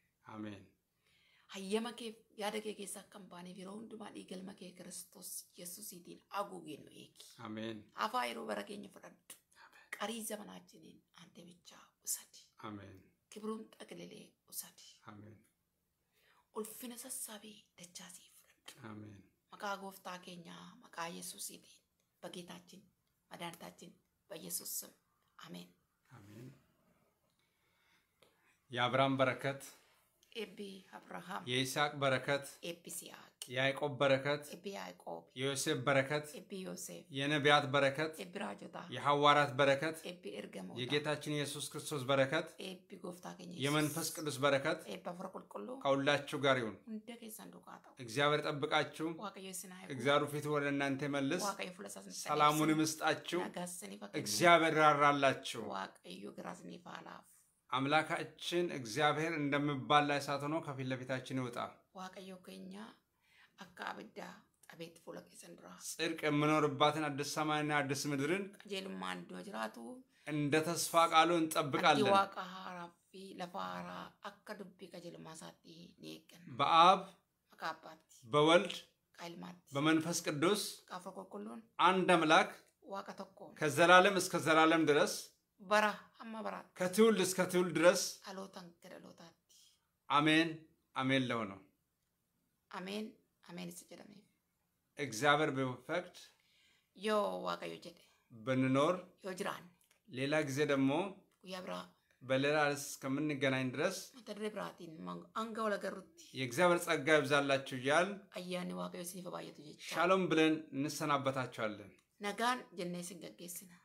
Hayya makeef yaada kee keessaa akka yeroo hundumaa dhiigal makee Kiristoos Yesuus ittiin haguugin nu eegi. Afaa yeroo bara keenya fudhadhu. Qarii zamanaa jireenya aaddee bilcha Kibruun dhaqliilee usati. Ulfina sassaabee dachaasiin fudhata. Maqaa gooftaa keenyaa maqaa Yesuus ittiin መድኃኒታችን በኢየሱስ ስም አሜን። አሜን። የአብርሃም በረከት ኤቢ አብርሃም፣ የይስሐቅ በረከት ኤቢ ይስሐቅ፣ የያዕቆብ በረከት ኤቢ ያዕቆብ፣ የዮሴፍ በረከት ኤቢ ዮሴፍ፣ የነቢያት በረከት ኤቢ ራጆታ፣ የሐዋርያት በረከት ኤቢ እርገሞታ፣ የጌታችን ኢየሱስ ክርስቶስ በረከት ኤቢ ጎፍታ ከኝ፣ የመንፈስ ቅዱስ በረከት ኤቢ አፈረ ቁልቁሉ ከሁላችሁ ጋር ይሁን። እግዚአብሔር ጠብቃችሁ፣ እግዚአብሔር ፊት ወደ እናንተ መልስ፣ ሰላሙን ምስጣችሁ፣ እግዚአብሔር ራራላችሁ። አምላካችን እግዚአብሔር እንደሚባላ እሳት ሆኖ ከፊት ለፊታችን ይወጣ። ዋቀዮ ከኛ አካ አብዳ ጠቤት ፉለ ዘንድራ ጽድቅ የምኖርባትን አዲስ ሰማይና አዲስ ምድርን ቀጀልማ እንዶ ጅራቱ እንደ ተስፋ ቃሉ እንጠብቃለን። ዋቃ ሀራፊ ለፋራ አከ ዱቢ ቀጀልማ ሳት ኔቅን በአብ በወልድ በመንፈስ ቅዱስ አንድ አምላክ ከዘላለም እስከ ዘላለም ድረስ bara amma baraatti ከትውልድ እስከ ትውልድ ድረስ dhaloota gadalootaatti. አሜን አሜን ለሆነው ነው። አሜን አሜንስ jedhame. እግዚአብሔር ቢፈቅድ yoo waaqayyo jedhe ብንኖር yoo jiraanne ሌላ ጊዜ ደግሞ guyyaa biraa በሌላ ርዕስ እስከምንገናኝ ድረስ mata duree biraatiin hanga wal agarrutti የእግዚአብሔር ጸጋ ይብዛላችሁ እያል ayyaanni waaqayyo isiniif baay'atu jecha ሻሎም ብለን እንሰናበታችኋለን። nagaan jennee isin gaggeessina.